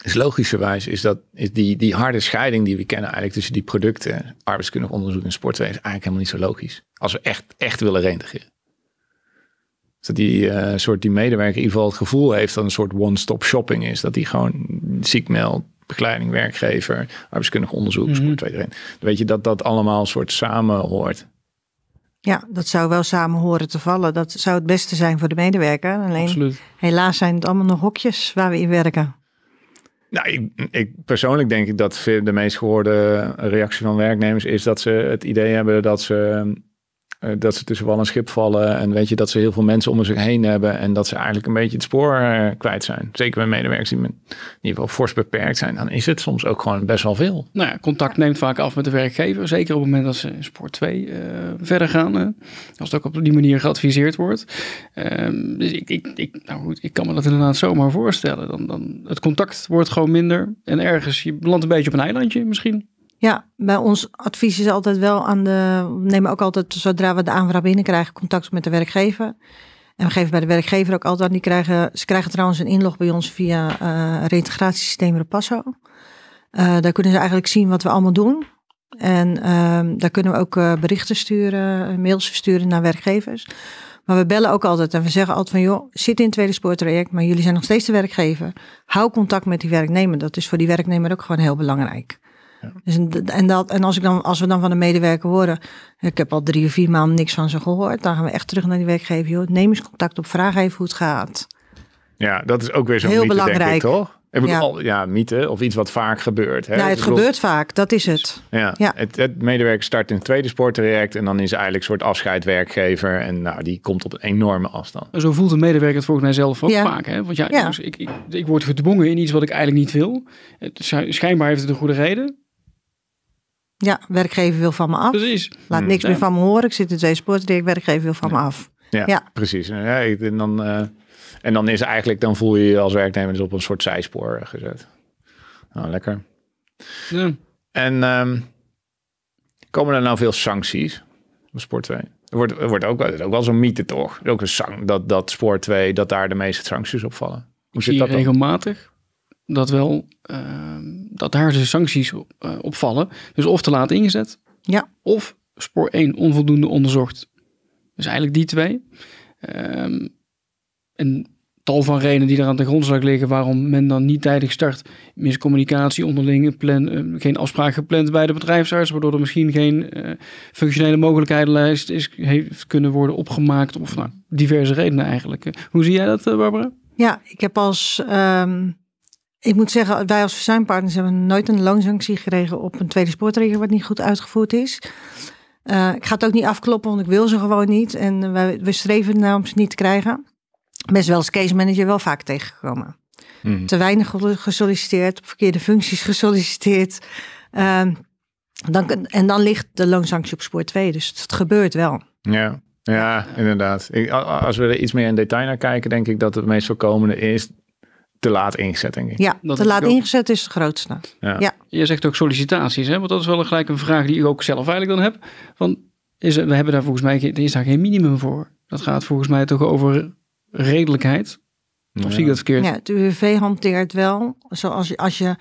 Dus logischerwijs is dat is die, die harde scheiding die we kennen eigenlijk tussen die producten, arbeidskundig onderzoek en is eigenlijk helemaal niet zo logisch. Als we echt, echt willen reintegreren. dat die eh, soort die medewerker in ieder geval het gevoel heeft dat een soort one-stop shopping is. Dat die gewoon ziek begeleiding, werkgever, arbeidskundig onderzoek, mm weet je, dat dat allemaal een soort samen hoort. Ja, dat zou wel samen horen te vallen. Dat zou het beste zijn voor de medewerker. Alleen Absoluut. helaas zijn het allemaal nog hokjes waar we in werken. Nou, ik, ik, persoonlijk denk ik dat de meest gehoorde reactie van werknemers is dat ze het idee hebben dat ze eh, dat ze tussen wel en schip vallen. En weet je, dat ze heel veel mensen om zich heen hebben. En dat ze eigenlijk een beetje het spoor eh, kwijt zijn. Zeker bij medewerkers die in ieder geval fors beperkt zijn. Dan is het soms ook gewoon best wel veel. Nou ja, contact neemt vaak af met de werkgever. Zeker op het moment dat ze in spoor 2 eh, verder gaan. als het ook op die manier geadviseerd wordt. Ehm, dus ik, ik, ik, nou goed, ik kan me dat inderdaad zomaar voorstellen. Dan, dan, het contact wordt gewoon minder. En ergens, je landt een beetje op een eilandje misschien. Ja, bij ons advies is altijd wel aan de. We nemen ook altijd, zodra we de aanvraag binnenkrijgen, contact met de werkgever. En we geven bij de werkgever ook altijd. Die krijgen, ze krijgen trouwens een inlog bij ons via uh, eh, reïntegratiesysteem Repasso. Eh, daar kunnen ze eigenlijk zien wat we allemaal doen. En ehm, daar kunnen we ook eh, berichten sturen, mails versturen naar werkgevers. Maar we bellen ook altijd en we zeggen altijd van joh, zit in het tweede spoortraject, maar jullie zijn nog steeds de werkgever. Hou contact met die werknemer. Dat is voor die werknemer ook gewoon heel belangrijk. Dus en, en als, ik dan, als we dan van een medewerker horen, ik heb al drie of vier maanden niks van ze gehoord, dan gaan we echt terug naar die werkgever. neem eens contact op, vraag even hoe het gaat. Ja, dat is ook weer zo'n Heel belangrijk. toch? ja. Al, ja, mythe of iets wat vaak gebeurt. Hè? Ja, nou, het gebeurt vaak, dat is het. Ja, Het, het, medewerker start in het tweede sporttraject en dan is eigenlijk een soort afscheid werkgever. En nou, die komt op een enorme afstand. Zo voelt een medewerker het volgens mij zelf ook vaak. Hè? Want ja, Dus ik, ik, word gedwongen in iets wat ik eigenlijk niet wil. schijnbaar heeft het een goede reden. Ja, werkgever wil van me af. Precies. Laat niks meer van me horen. Ik zit in twee sportdruk, werkgever wil van me af. Ja, precies. en, dan, eh, en dan is eigenlijk, dan voel je je als werknemer dus op een soort zijspoor gezet. Nou, lekker. Ja. En ehm, komen er nou veel sancties op Sport 2? Er wordt, er wordt ook, er ook wel zo'n mythe toch? Ook een sang, dat, dat spoor 2, dat daar de meeste sancties op vallen. Hoe zit dat regelmatig dat wel ehm, dat daar de dus sancties eh, op vallen. Dus of te laat ingezet, ja. of spoor 1 onvoldoende onderzocht. Dus eigenlijk die twee. Um, en tal van redenen die er aan de grondslag liggen waarom men dan niet tijdig start. Miscommunicatie onderling, plan, eh, geen afspraak gepland bij de bedrijfsarts, waardoor er misschien geen eh, functionele mogelijkhedenlijst is, heeft kunnen worden opgemaakt. Of nou, diverse redenen eigenlijk. Hoe zie jij dat, Barbara? Ja, ik heb als ehm, ik moet zeggen, wij als verzuimpartners hebben nooit een loonsanctie gekregen op een tweede spoortrigger wat niet goed uitgevoerd is. Eh, ik ga het ook niet afkloppen, want ik wil ze gewoon niet. En wij, we streven naar om ze niet te krijgen. Best wel als case manager wel vaak tegengekomen. Hmm. Te weinig gesolliciteerd, verkeerde functies gesolliciteerd. Ehm, dan, en dan ligt de loonsanctie op spoor 2. Dus het, gebeurt wel. Ja, ja inderdaad. als we er iets meer in detail naar kijken, denk ik dat het meest voorkomende is te laat ingezet, denk ik. Ja, dat te laat ingezet is het grootste. Ja. ja. Je zegt ook sollicitaties, hè? want dat is wel gelijk een vraag die ik ook zelf eigenlijk dan heb. van is, we hebben daar volgens mij is daar geen minimum voor. Dat gaat volgens mij toch over redelijkheid. Of zie ik dat verkeerd? Ja, het UWV hanteert wel, zoals je, als je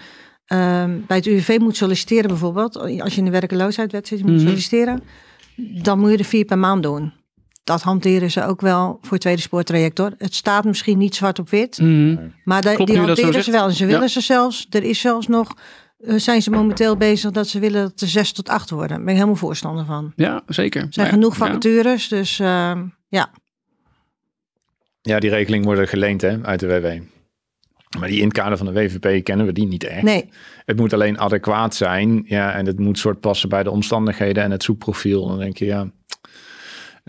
ehm, bij het UWV moet solliciteren bijvoorbeeld, als je in de werkeloosheidwet zit, moet mhm. solliciteren, dan moet je er vier per maand doen dat hanteren ze ook wel voor het tweede spoortraject Het staat misschien niet zwart op wit, mhm. maar die hanteren ze wel. En ze willen ze zelfs, er is zelfs nog, eh, zijn ze momenteel bezig dat ze willen dat er zes tot acht worden. Daar ben ik helemaal voorstander van. Ja, zeker. Er zijn genoeg vacatures, dus ehm, ja. Ja, die regeling worden geleend hè, uit de WW. Maar die in kader van de WVP kennen we die niet echt. Nee. Het moet alleen adequaat zijn. Ja, en het moet soort passen bij de omstandigheden en het zoekprofiel. Dan denk je, ja,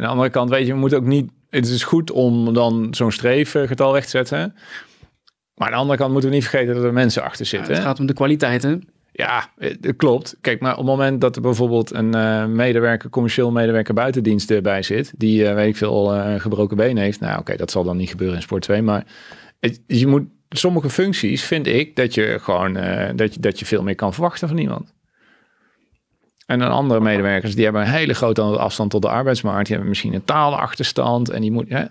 aan de andere kant, weet je, we moeten ook niet... Het is goed om dan zo'n streefgetal recht te zetten. Maar aan de andere kant moeten we niet vergeten dat er mensen achter zitten. het gaat om de kwaliteiten. Ja, dat klopt. Kijk, maar op het moment dat er bijvoorbeeld een eh, medewerker, commercieel medewerker buitendienst erbij zit, die eh, weet ik veel uh, gebroken been heeft. Nou, oké, dat zal dan niet gebeuren in sport 2. Maar je moet sommige functies vind ik dat je gewoon dat je, dat je veel meer kan verwachten van iemand. En dan andere medewerkers, die hebben een hele grote afstand tot de arbeidsmarkt. Die hebben misschien een taalachterstand. En, die moet, hè?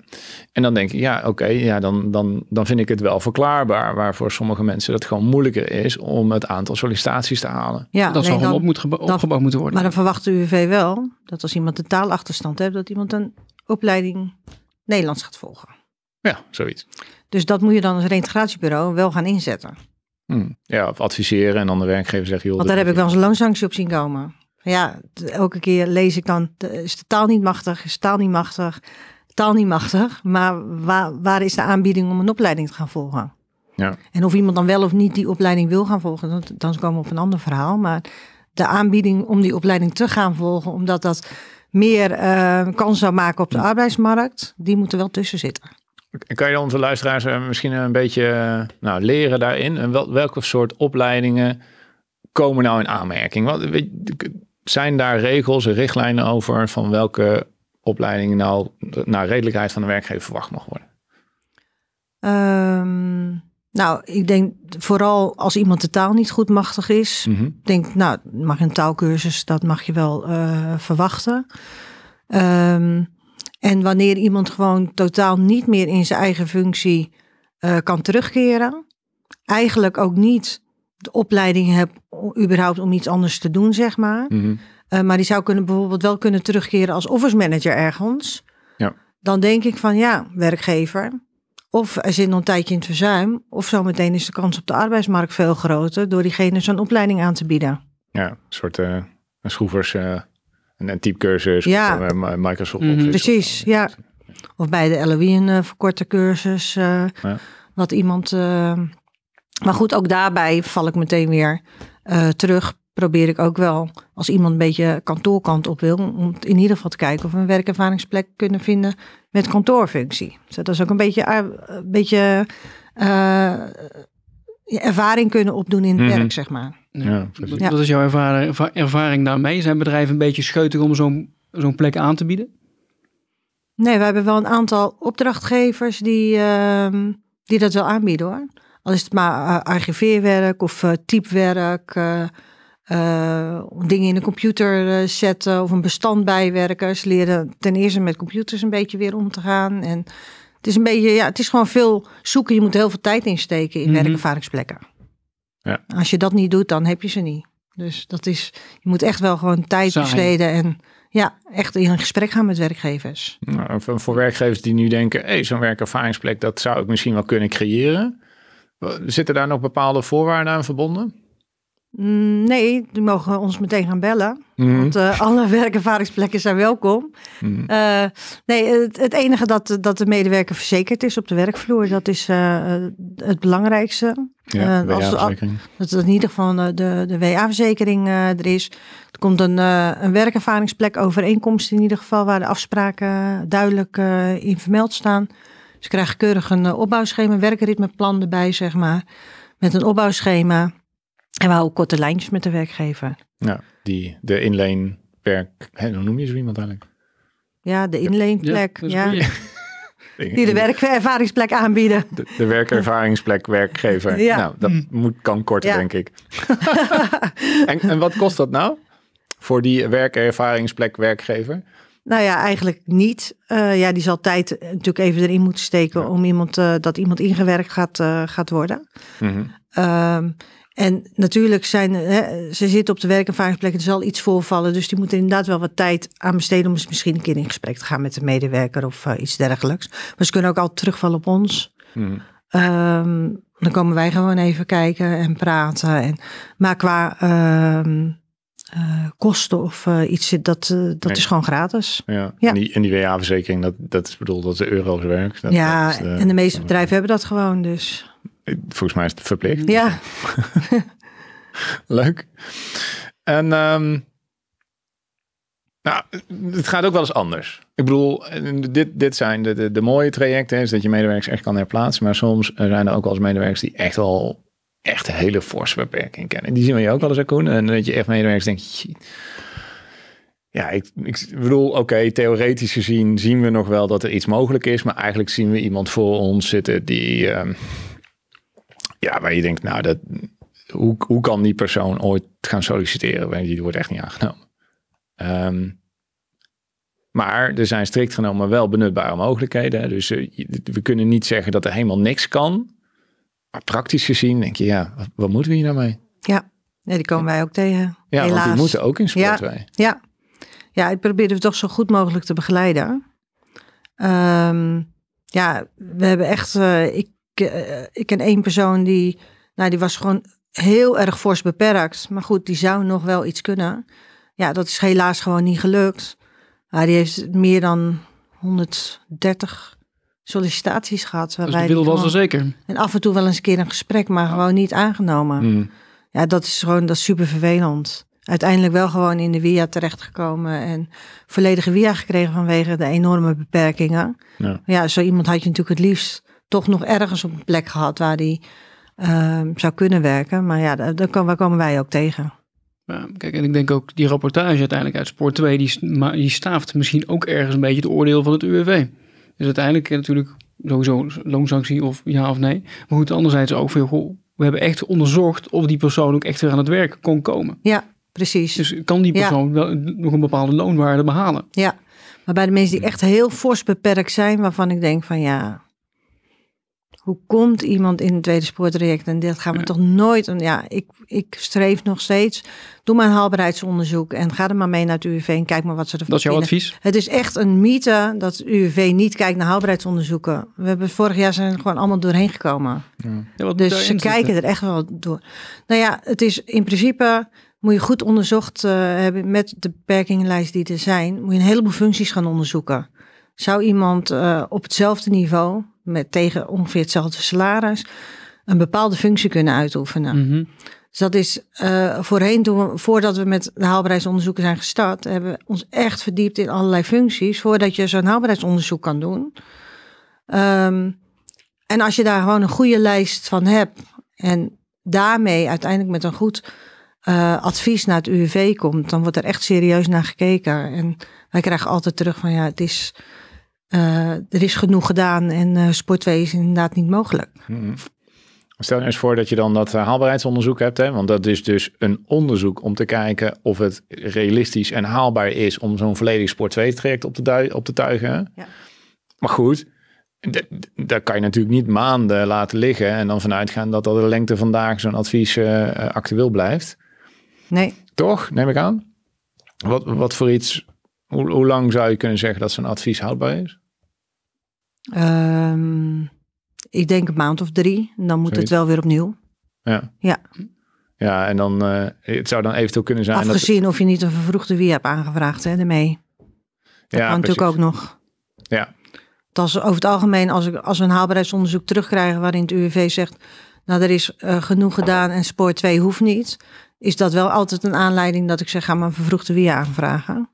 en dan denk ik, ja, oké, ja, dan, dan, dan vind ik het wel verklaarbaar. Waarvoor sommige mensen het gewoon moeilijker is om het aantal sollicitaties te halen. Ja, dat zou gewoon op moet opgebouwd moeten worden. Maar dan verwacht de UWV wel dat als iemand een taalachterstand heeft, dat iemand een opleiding Nederlands gaat volgen. Ja, zoiets. Dus dat moet je dan als reintegratiebureau wel gaan inzetten. Hmm. Ja, of adviseren en dan de werkgever zegt... Joh, Want daar heb ik wel eens een loonsanctie op zien komen ja, elke keer lees ik dan, is de taal niet machtig, is de taal niet machtig, taal niet machtig. Maar waar, waar is de aanbieding om een opleiding te gaan volgen? Ja. En of iemand dan wel of niet die opleiding wil gaan volgen, dan, komen we op een ander verhaal. Maar de aanbieding om die opleiding te gaan volgen, omdat dat meer eh, kans zou maken op de arbeidsmarkt, die moeten wel tussen zitten. Kan je onze luisteraars eh, misschien een beetje eh, nou, leren daarin? En wel, welke soort opleidingen komen nou in aanmerking? Wat, weet, zijn daar regels en richtlijnen over van welke opleiding nou naar redelijkheid van de werkgever verwacht mag worden? Ehm, nou, ik denk vooral als iemand de taal niet goed machtig is. Mm Denk, nou, mag een taalkursus, dat mag je wel eh, verwachten. Ehm, en wanneer iemand gewoon totaal niet meer in zijn eigen functie eh, kan terugkeren, eigenlijk ook niet de opleiding heb überhaupt om iets anders te doen, zeg maar. Mhm. Eh, maar die zou kunnen bijvoorbeeld wel kunnen terugkeren als office manager ergens. Ja. Dan denk ik van ja, werkgever. Of er zit nog een tijdje in het verzuim. Of zometeen is de kans op de arbeidsmarkt veel groter door diegene zo'n opleiding aan te bieden. Ja, een soort eh, een schroevers, uh, een, type typecursus ja. Mhm. Of, Microsoft mm Precies, of, ja. Of bij de LOE een verkorte cursus. Ja. Wat iemand maar goed, ook daarbij val ik meteen weer eh, terug. Probeer ik ook wel, als iemand een beetje kantoorkant op wil, om in ieder geval te kijken of we een werkervaringsplek kunnen vinden met kantoorfunctie. Dus dat is ook een beetje, eh, een beetje eh, ervaring kunnen opdoen in het mhm. werk, zeg maar. Ja, ja, Dat is jouw ervaring, ervaring daarmee. Zijn bedrijven een beetje scheutig om zo'n zo'n plek aan te bieden? Nee, we hebben wel een aantal opdrachtgevers die, ehm, die dat wel aanbieden hoor. Al is het maar eh, archiveerwerk of eh, typewerk, eh, dingen in de computer zetten of een bestand bijwerken. Ze leren ten eerste met computers een beetje weer om te gaan. En het is een beetje, ja, het is gewoon veel zoeken. Je moet heel veel tijd insteken in mhm. werkervaringsplekken. Ja. Als je dat niet doet, dan heb je ze niet. Dus dat is, je moet echt wel gewoon tijd besteden en ja, echt in een gesprek gaan met werkgevers. Nou, voor werkgevers die nu denken, hey, zo'n werkervaringsplek, dat zou ik misschien wel kunnen creëren. Zitten daar nog bepaalde voorwaarden aan verbonden? Mm, nee, die mogen ons meteen gaan bellen. Mhm. Want eh, alle werkervaringsplekken zijn welkom. Mhm. Eh, nee, het, enige dat, dat de medewerker verzekerd is op de werkvloer, dat is eh, het belangrijkste. Ja, als, dat in ieder geval de, de WA-verzekering er is. Er komt een, een werkervaringsplek overeenkomst in ieder geval, waar de afspraken duidelijk in vermeld staan ze krijgen keurig een eh, opbouwschema, een werkritmeplan erbij, zeg maar. Met een opbouwschema. En we houden korte lijntjes met de werkgever. Ja, die, de inleenwerk, hoe noem je zo iemand eigenlijk? Ja, de inleenplek, ja. Die de werkervaringsplek aanbieden. De, werkervaringsplek, werkgever. Ja. Nou, dat hm. moet, kan korter, denk ik. en, en wat kost dat nou? Voor die werkervaringsplek, werkgever? Nou ja, eigenlijk niet. Eh, ja, die zal tijd eh, natuurlijk even erin moeten steken om iemand, uh, dat iemand ingewerkt gaat, uh, gaat worden. Mhm. Ehm, en natuurlijk zijn hè, ze zitten op de werkervaringsplek en er zal iets voorvallen. Dus die moeten inderdaad wel wat tijd aan besteden om eens misschien een keer in gesprek te gaan met de medewerker of iets dergelijks. Maar ze kunnen ook al terugvallen op ons. Mhm. Ehm, dan komen wij gewoon even kijken en praten. En, maar qua ehm, eh, kosten of uh, iets. Dat, eh, dat is gewoon gratis. Ja. ja. En die, en die WA-verzekering, dat, dat is bedoeld dat de euro's werkt. Dat, ja, en de meeste bedrijven hebben dat gewoon dus. Volgens mij is het verplicht. Ja. Leuk. En ehm, nou, het gaat ook wel eens anders. Ik bedoel, dit, dit zijn de, de, de mooie trajecten, is dat je medewerkers echt kan herplaatsen. Maar soms zijn er ook wel eens medewerkers die echt wel echt een hele forse beperking kennen. Die zien we je ook wel eens, Koen. En dat je echt medewerkers denkt... Ja, ik, ik bedoel, oké, theoretisch gezien zien we nog wel dat er iets mogelijk is. Maar eigenlijk zien we iemand voor ons zitten die... Ehm, ja, waar je denkt, nou, dat, hoe, hoe kan die persoon ooit gaan solliciteren? Want die wordt echt niet aangenomen. Ehm, maar er zijn strikt genomen wel benutbare mogelijkheden. Dus eh, we kunnen niet zeggen dat er helemaal niks kan praktisch gezien denk je, ja, wat, moeten we hier nou mee? Ja, nee, die komen wij ook tegen. Ja, helaas. want die moeten ook in sport ja, wij. Ja. ja, ik probeerde het toch zo goed mogelijk te begeleiden. Ehm, ja, we hebben echt, eh, ik, eh, ik ken één persoon die, nou die was gewoon heel erg fors beperkt. Maar goed, die zou nog wel iets kunnen. Ja, dat is helaas gewoon niet gelukt. die heeft meer dan 130 sollicitaties gehad. Waarbij wil was er zeker. En af en toe wel eens een keer een gesprek, maar gewoon niet aangenomen. Hmm. Ja, dat is gewoon dat super vervelend. Uiteindelijk wel gewoon in de WIA terechtgekomen en volledige WIA gekregen vanwege de enorme beperkingen. Ja. zo iemand had je natuurlijk het liefst toch nog ergens op een plek gehad waar die ehm, zou kunnen werken. Maar ja, daar, komen wij ook tegen. Ja, kijk, en ik denk ook die rapportage uiteindelijk uit Sport 2, die, die staaft misschien ook ergens een beetje het oordeel van het UWV. Dus uiteindelijk natuurlijk sowieso loonsanctie of ja of nee. Maar goed, anderzijds ook veel, goh, we hebben echt onderzocht of die persoon ook echt weer aan het werk kon komen. Ja, precies. Dus kan die persoon wel nog een bepaalde loonwaarde behalen? Ja, maar bij de mensen die echt heel fors beperkt zijn, waarvan ik denk van ja, hoe komt iemand in het tweede spoortraject? En dat gaan we toch nooit. En ja, ik, ik streef nog steeds. Doe maar een haalbaarheidsonderzoek en ga er maar mee naar het UWV en kijk maar wat ze ervan Dat is jouw advies? Het is echt een mythe dat het niet kijkt naar haalbaarheidsonderzoeken. We hebben vorig jaar zijn gewoon allemaal doorheen gekomen. Ja. dus ze kijken er echt wel door. Nou ja, het is in principe moet je goed onderzocht eh, hebben met de beperkingenlijst die er zijn. Moet je een heleboel functies gaan onderzoeken. Zou iemand eh, op hetzelfde niveau met tegen ongeveer hetzelfde salaris een bepaalde functie kunnen uitoefenen. Mhm. Dus dat is eh, voorheen, we, voordat we met de haalbaarheidsonderzoeken zijn gestart, hebben we ons echt verdiept in allerlei functies voordat je zo'n haalbaarheidsonderzoek kan doen. Ehm, en als je daar gewoon een goede lijst van hebt en daarmee uiteindelijk met een goed eh, advies naar het UWV komt, dan wordt er echt serieus naar gekeken. En wij krijgen altijd terug van ja, het is eh, er is genoeg gedaan en uh, eh, sport 2 is inderdaad niet mogelijk. Hmm. Stel nou eens voor dat je dan dat eh, haalbaarheidsonderzoek hebt, hè? want dat is dus een onderzoek om te kijken of het realistisch en haalbaar is om zo'n volledig sport 2 traject op te, op tuigen. Ja. Maar goed, daar kan je natuurlijk niet maanden laten liggen en dan vanuit gaan dat dat de lengte vandaag zo'n advies actueel blijft. Nee. Toch, neem ik aan? Wat, wat voor iets hoe, lang zou je kunnen zeggen dat zo'n advies houdbaar is? Ehm, ik denk een maand of drie. Dan moet het wel weer opnieuw. Ja. Ja. Ja, en dan, uh, het zou dan eventueel kunnen zijn. Afgezien dat... of je niet een vervroegde wie hebt aangevraagd, hè, daarmee. ja, kan natuurlijk ook nog. Ja. Dat over het algemeen, als, ik, als we een haalbaarheidsonderzoek terugkrijgen waarin het UWV zegt, nou, er is eh, genoeg gedaan en spoor 2 hoeft niet, is dat wel altijd een aanleiding dat ik zeg, ga maar een vervroegde wie aanvragen.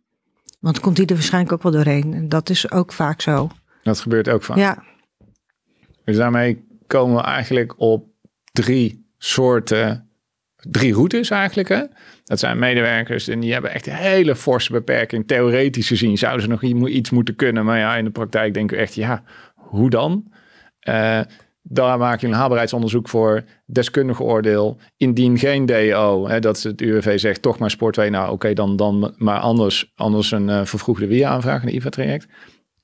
Want komt die er waarschijnlijk ook wel doorheen. En dat is ook vaak zo. Dat gebeurt ook vaak. Ja. Dus daarmee komen we eigenlijk op drie soorten, drie routes eigenlijk. Hè? Dat zijn medewerkers en die hebben echt een hele forse beperking. Theoretisch gezien zouden ze nog iets moeten kunnen. Maar ja, in de praktijk denken we echt, ja, hoe dan? Eh, daar maak je een haalbaarheidsonderzoek voor, deskundige oordeel. Indien geen DO, hè, dat het UWV zegt toch maar Sport 2 nou oké, dan, dan maar anders, anders een uh, vervroegde WIA-aanvraag, naar IVA-traject.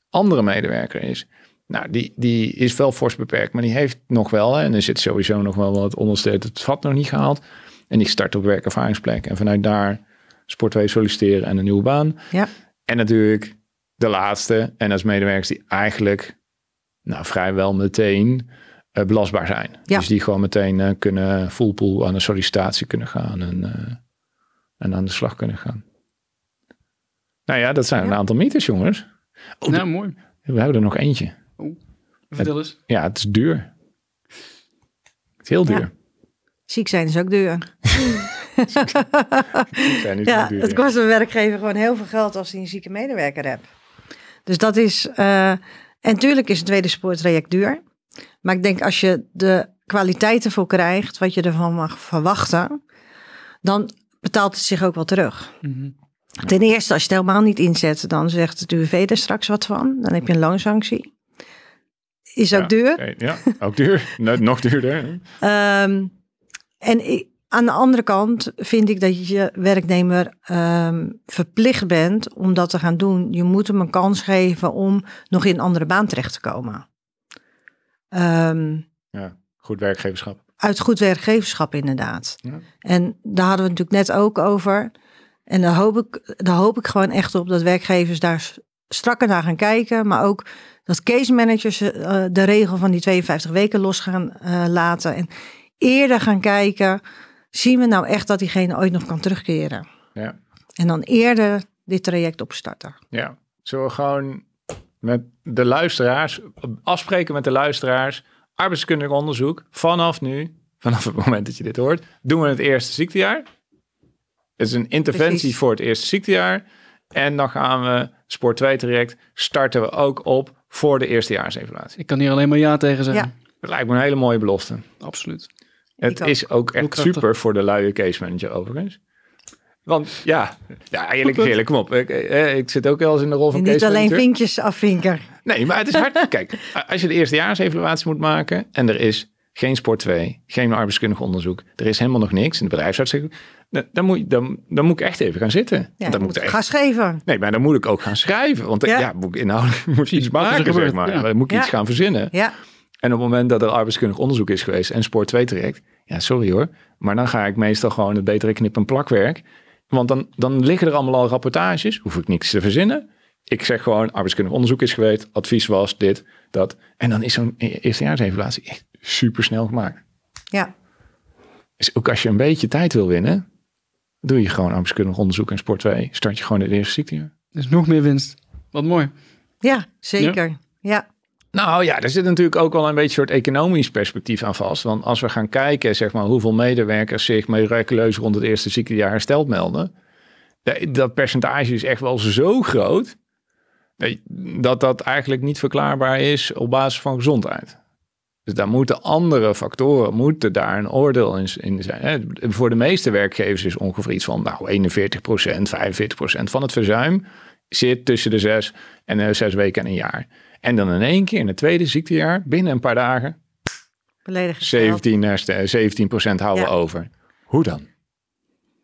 Andere medewerker is, nou die, die is wel fors beperkt, maar die heeft nog wel, hè, en er zit sowieso nog wel wat ondersteund, het vat nog niet gehaald. En die start op werkervaringsplek en vanuit daar Sport 2 solliciteren en een nieuwe baan. Ja. En natuurlijk de laatste, en als medewerkers die eigenlijk nou, vrijwel meteen eh, belastbaar zijn. Dus die gewoon meteen eh, kunnen full aan een sollicitatie kunnen gaan en, eh, en aan de slag kunnen gaan. Nou ja, dat zijn een aantal meters, jongens. Oh, nou, mooi. We hebben er nog eentje. Oh, vertel eens. ja, het is duur. Het is heel duur. Ziek zijn is ook duur. ja, duur, het kost een werkgever gewoon heel veel geld als hij een zieke medewerker hebt. Dus dat is. en tuurlijk is het tweede spoortraject duur. Maar ik denk als je de kwaliteiten voor krijgt, wat je ervan mag verwachten, dan betaalt het zich ook wel terug. Mhm. Ten eerste, als je het helemaal niet inzet, dan zegt het UV er straks wat van. Dan heb je een loonsanctie. Is ook duur. Ja, ook duur. Nog duurder. Ehm, en aan de andere kant vind ik dat je werknemer ehm, verplicht bent om dat te gaan doen. Je moet hem een kans geven om nog in een andere baan terecht te komen. Ehm, ja, goed werkgeverschap. Uit goed werkgeverschap, inderdaad. Ja. En daar hadden we het natuurlijk net ook over. En daar hoop, ik, daar hoop ik gewoon echt op dat werkgevers daar strakker naar gaan kijken. Maar ook dat case managers eh, de regel van die 52 weken los gaan eh, laten. En eerder gaan kijken, zien we nou echt dat diegene ooit nog kan terugkeren? Ja. En dan eerder dit traject opstarten. Ja, zullen we gewoon met de luisteraars, afspreken met de luisteraars, arbeidskundig onderzoek, vanaf nu, vanaf het moment dat je dit hoort, doen we het eerste ziektejaar. Het is een interventie voor het eerste ziektejaar. En dan gaan we spoor 2 direct. starten we ook op voor de eerstejaarsevaluatie. Ik kan hier alleen maar ja tegen zeggen. Ja. Dat lijkt me een hele mooie belofte. Absoluut. Het is ook echt super voor de luie case manager overigens. Want ja, ja eerlijk is eerlijk, kom op. Ik, eh, eh, ik, zit ook wel eens in de rol van Niet alleen vinkjes afvinker. Nee, maar het is hard. Kijk, als je de eerstejaarsevaluatie moet maken en er is geen sport 2, geen arbeidskundig onderzoek, er is helemaal nog niks in de bedrijfsarts. Dan moet, dan, dan moet ik echt even gaan zitten. Ja, dan moet ik echt... Gaan schrijven. Nee, maar dan moet ik ook gaan schrijven. Want eh, ja, ja moet inhoudelijk moet iets maken, zeg maar. Ja. Dan moet ik iets gaan verzinnen. Ja. En op het moment dat er arbeidskundig onderzoek is geweest en sport 2 traject, ja, sorry hoor. Maar dan ga ik meestal gewoon het betere knip en plakwerk. Want dan, dan liggen er allemaal al rapportages, hoef ik niks te verzinnen. Ik zeg gewoon, arbeidskundig onderzoek is geweest, advies was dit, dat. En dan is zo'n e-, eerstejaarsevaluatie echt super snel gemaakt. Ja. Dus ook als je een beetje tijd wil winnen, doe je gewoon arbeidskundig onderzoek en sport 2. Start je gewoon het eerste ziektejaar. Dus nog meer winst. Wat mooi. Ja, zeker. ja. Nou ja, er zit natuurlijk ook wel een beetje een soort economisch perspectief aan vast. Want als we gaan kijken zeg maar, hoeveel medewerkers zich miraculeus rond het eerste ziektejaar hersteld melden. Dat percentage is echt wel zo groot dat dat eigenlijk niet verklaarbaar is op basis van gezondheid. Dus daar moeten andere factoren, moeten daar een oordeel in, zijn. Voor de meeste werkgevers is ongeveer iets van nou, 41%, 45% van het verzuim zit tussen de zes en zes weken en een jaar. En dan in één keer, in het tweede ziektejaar, binnen een paar dagen, 17, 17 eh, eh, houden ja. over. Hoe dan?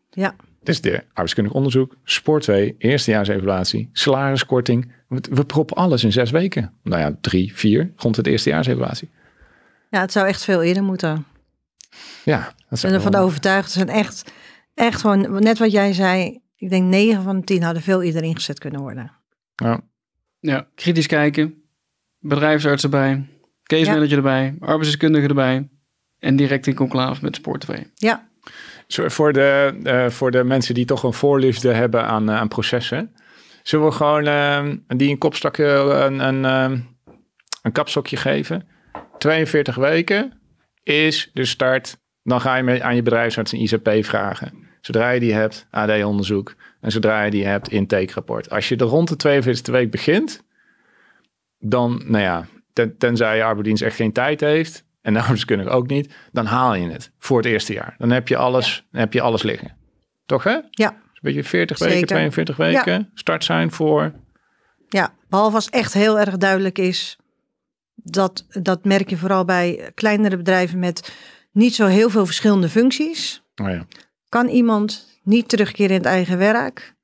Ja. Dus de arbeidskundig onderzoek, sport 2, eerstejaarsevaluatie, salariskorting. We proppen alles in zes weken. Nou ja, drie, vier, rond het eerstejaarsevaluatie. Ja, het zou echt veel eerder moeten. Ja. Dat zijn ervan overtuigd. zijn echt, echt gewoon, net wat jij zei, ik denk negen van de tien hadden veel eerder ingezet kunnen worden. Ja. ja, kritisch kijken, bedrijfsarts erbij, case manager erbij, arbeidsdeskundige erbij en direct in conclave met Sport 2. Ja. Zo, voor, de, eh, voor de mensen die toch een voorliefde hebben aan, eh, aan processen, zullen we gewoon eh, die een kopstakje, een, een, een geven. 42 weken is de start. Dan ga je aan je bedrijfsarts een ICP vragen. Zodra je die hebt, AD-onderzoek. En zodra je die hebt, intake rapport. Als je er rond de 42 week begint, dan, nou ja, ten, tenzij arbeidsdienst echt geen tijd heeft, en ik ook niet, dan haal je het voor het eerste jaar. Dan heb je alles, heb je alles liggen. Toch hè? Ja. een beetje 40 weken, 42 weken, start zijn voor. Ja, behalve als echt heel erg duidelijk is, dat, dat merk je vooral bij kleinere bedrijven met niet zo heel veel verschillende functies. Oh ja. Kan iemand niet terugkeren in het eigen werk?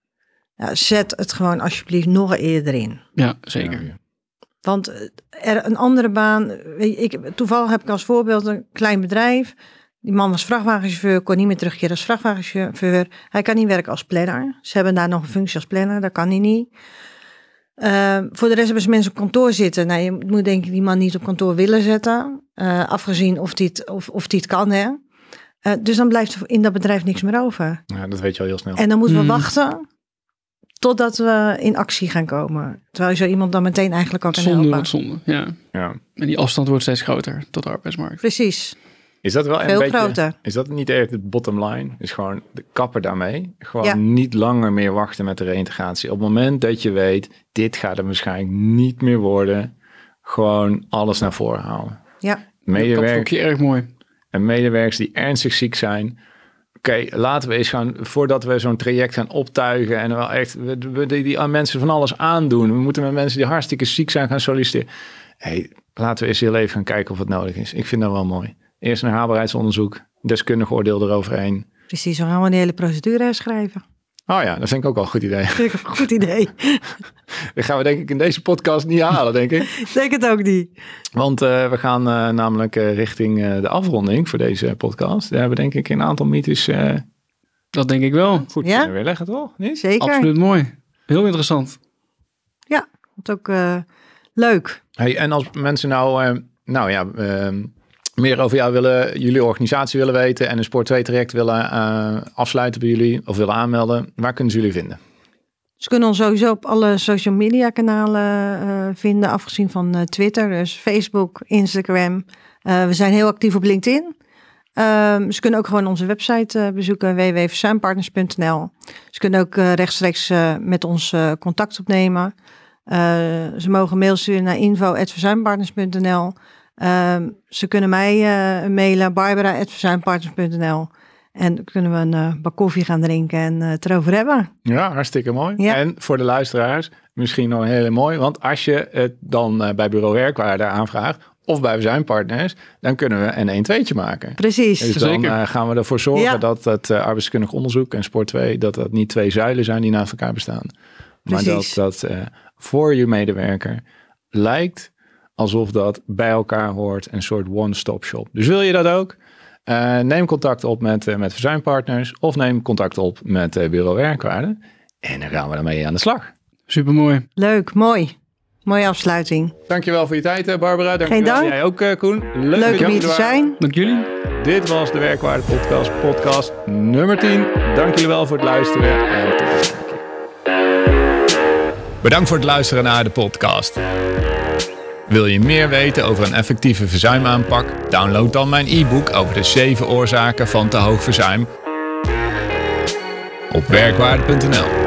Nou, zet het gewoon alsjeblieft nog eerder in. Ja, zeker. Want eh, er een andere baan. Ik, toevallig heb ik als voorbeeld een klein bedrijf. Die man was vrachtwagenchauffeur, kon niet meer terugkeren als vrachtwagenchauffeur. Hij kan niet werken als planner. Ze hebben daar nog een functie als planner, dat kan hij niet. Ehm, voor de rest hebben ze mensen op kantoor zitten. Nou, je moet denk ik die man niet op kantoor willen zetten. Eh, afgezien of dit of, of die kan, hè. Eh, dus dan blijft in dat bedrijf niks meer over. Ja, dat weet je al heel snel. En dan moeten we hmm. wachten totdat we in actie gaan komen. Terwijl je zo iemand dan meteen eigenlijk al kan zonde helpen. Zonde ja. ja. En die afstand wordt steeds groter tot de arbeidsmarkt. Precies. Is dat wel een beetje, groter. Is dat niet echt het bottom line? Is gewoon de kapper daarmee. Gewoon niet langer meer wachten met de reintegratie. Op het moment dat je weet, dit gaat er waarschijnlijk niet meer worden. Gewoon alles naar voren halen. Ja. Medewerkers, dat vond je erg mooi. En medewerkers die ernstig ziek zijn, Oké, laten we eens gaan, voordat we zo'n traject gaan optuigen en wel echt, we, die, die, mensen van alles aandoen. We moeten met mensen die hartstikke ziek zijn gaan solliciteren. hey, laten we eens heel even gaan kijken of het nodig is. Ik vind dat wel mooi. Eerst een haalbaarheidsonderzoek, deskundig oordeel eroverheen. Precies, we gaan we een hele procedure herschrijven. Oh ja, dat vind ik ook wel een goed idee. Vind ik een goed idee. dat gaan we denk ik in deze podcast niet halen, denk ik. Zeker het ook niet. Want eh, we gaan eh, namelijk eh, richting de afronding voor deze podcast. Daar hebben we denk ik een aantal mythes. dat denk ik wel. Goed, ja? weer leggen toch? Zeker. Absoluut mooi. Heel interessant. Ja, het ook leuk. Hey, en als mensen nou, nou ja ehm, meer over jou willen, jullie organisatie willen weten en een Sport 2 traject willen eh, afsluiten bij jullie of willen aanmelden, waar kunnen ze jullie vinden? Ze kunnen ons sowieso op alle social media kanalen eh, vinden, afgezien van eh, Twitter, dus Facebook, Instagram. we zijn heel actief op LinkedIn. Ehm, ze kunnen ook gewoon onze website bezoeken, www.verzuimpartners.nl. Ze kunnen ook rechtstreeks met ons contact opnemen. ze mogen mail sturen naar info.verzuimpartners.nl. Ehm, ze kunnen mij uh, mailen, barbara.verzuimpartners.nl. En dan kunnen we een eh, bak koffie gaan drinken en eh, het erover hebben. Ja, hartstikke mooi. En voor de luisteraars, misschien nog een hele mooi. Want als je het dan bij Bureau Werkwaarde aanvraagt, of bij verzuimpartners, dan kunnen we een 1-2'tje maken. Precies. Dus dan Zeker. gaan we ervoor zorgen dat het arbeidskundig onderzoek en sport 2, dat dat niet twee zuilen zijn die naast elkaar bestaan. Maar dat dat voor je medewerker lijkt alsof dat bij elkaar hoort, een soort one-stop shop. Dus wil je dat ook? Eh, neem contact op met, eh, met verzuimpartners of neem contact op met eh, Bureau Werkwaarde. En dan gaan we daarmee aan de slag. Supermooi. Leuk, mooi. Mooie afsluiting. Dankjewel voor je tijd, Barbara. Dankjewel. dank. Jij ook, Koen. Leuk, Leuk om hier te zijn. Dank jullie. Dit was de Werkwaarde Podcast, podcast nummer 10. Dank jullie wel voor het luisteren en tot Bedankt voor het luisteren naar de podcast. Wil je meer weten over een effectieve verzuimaanpak? Download dan mijn e-book over de 7 oorzaken van te hoog verzuim op werkwaarde.nl.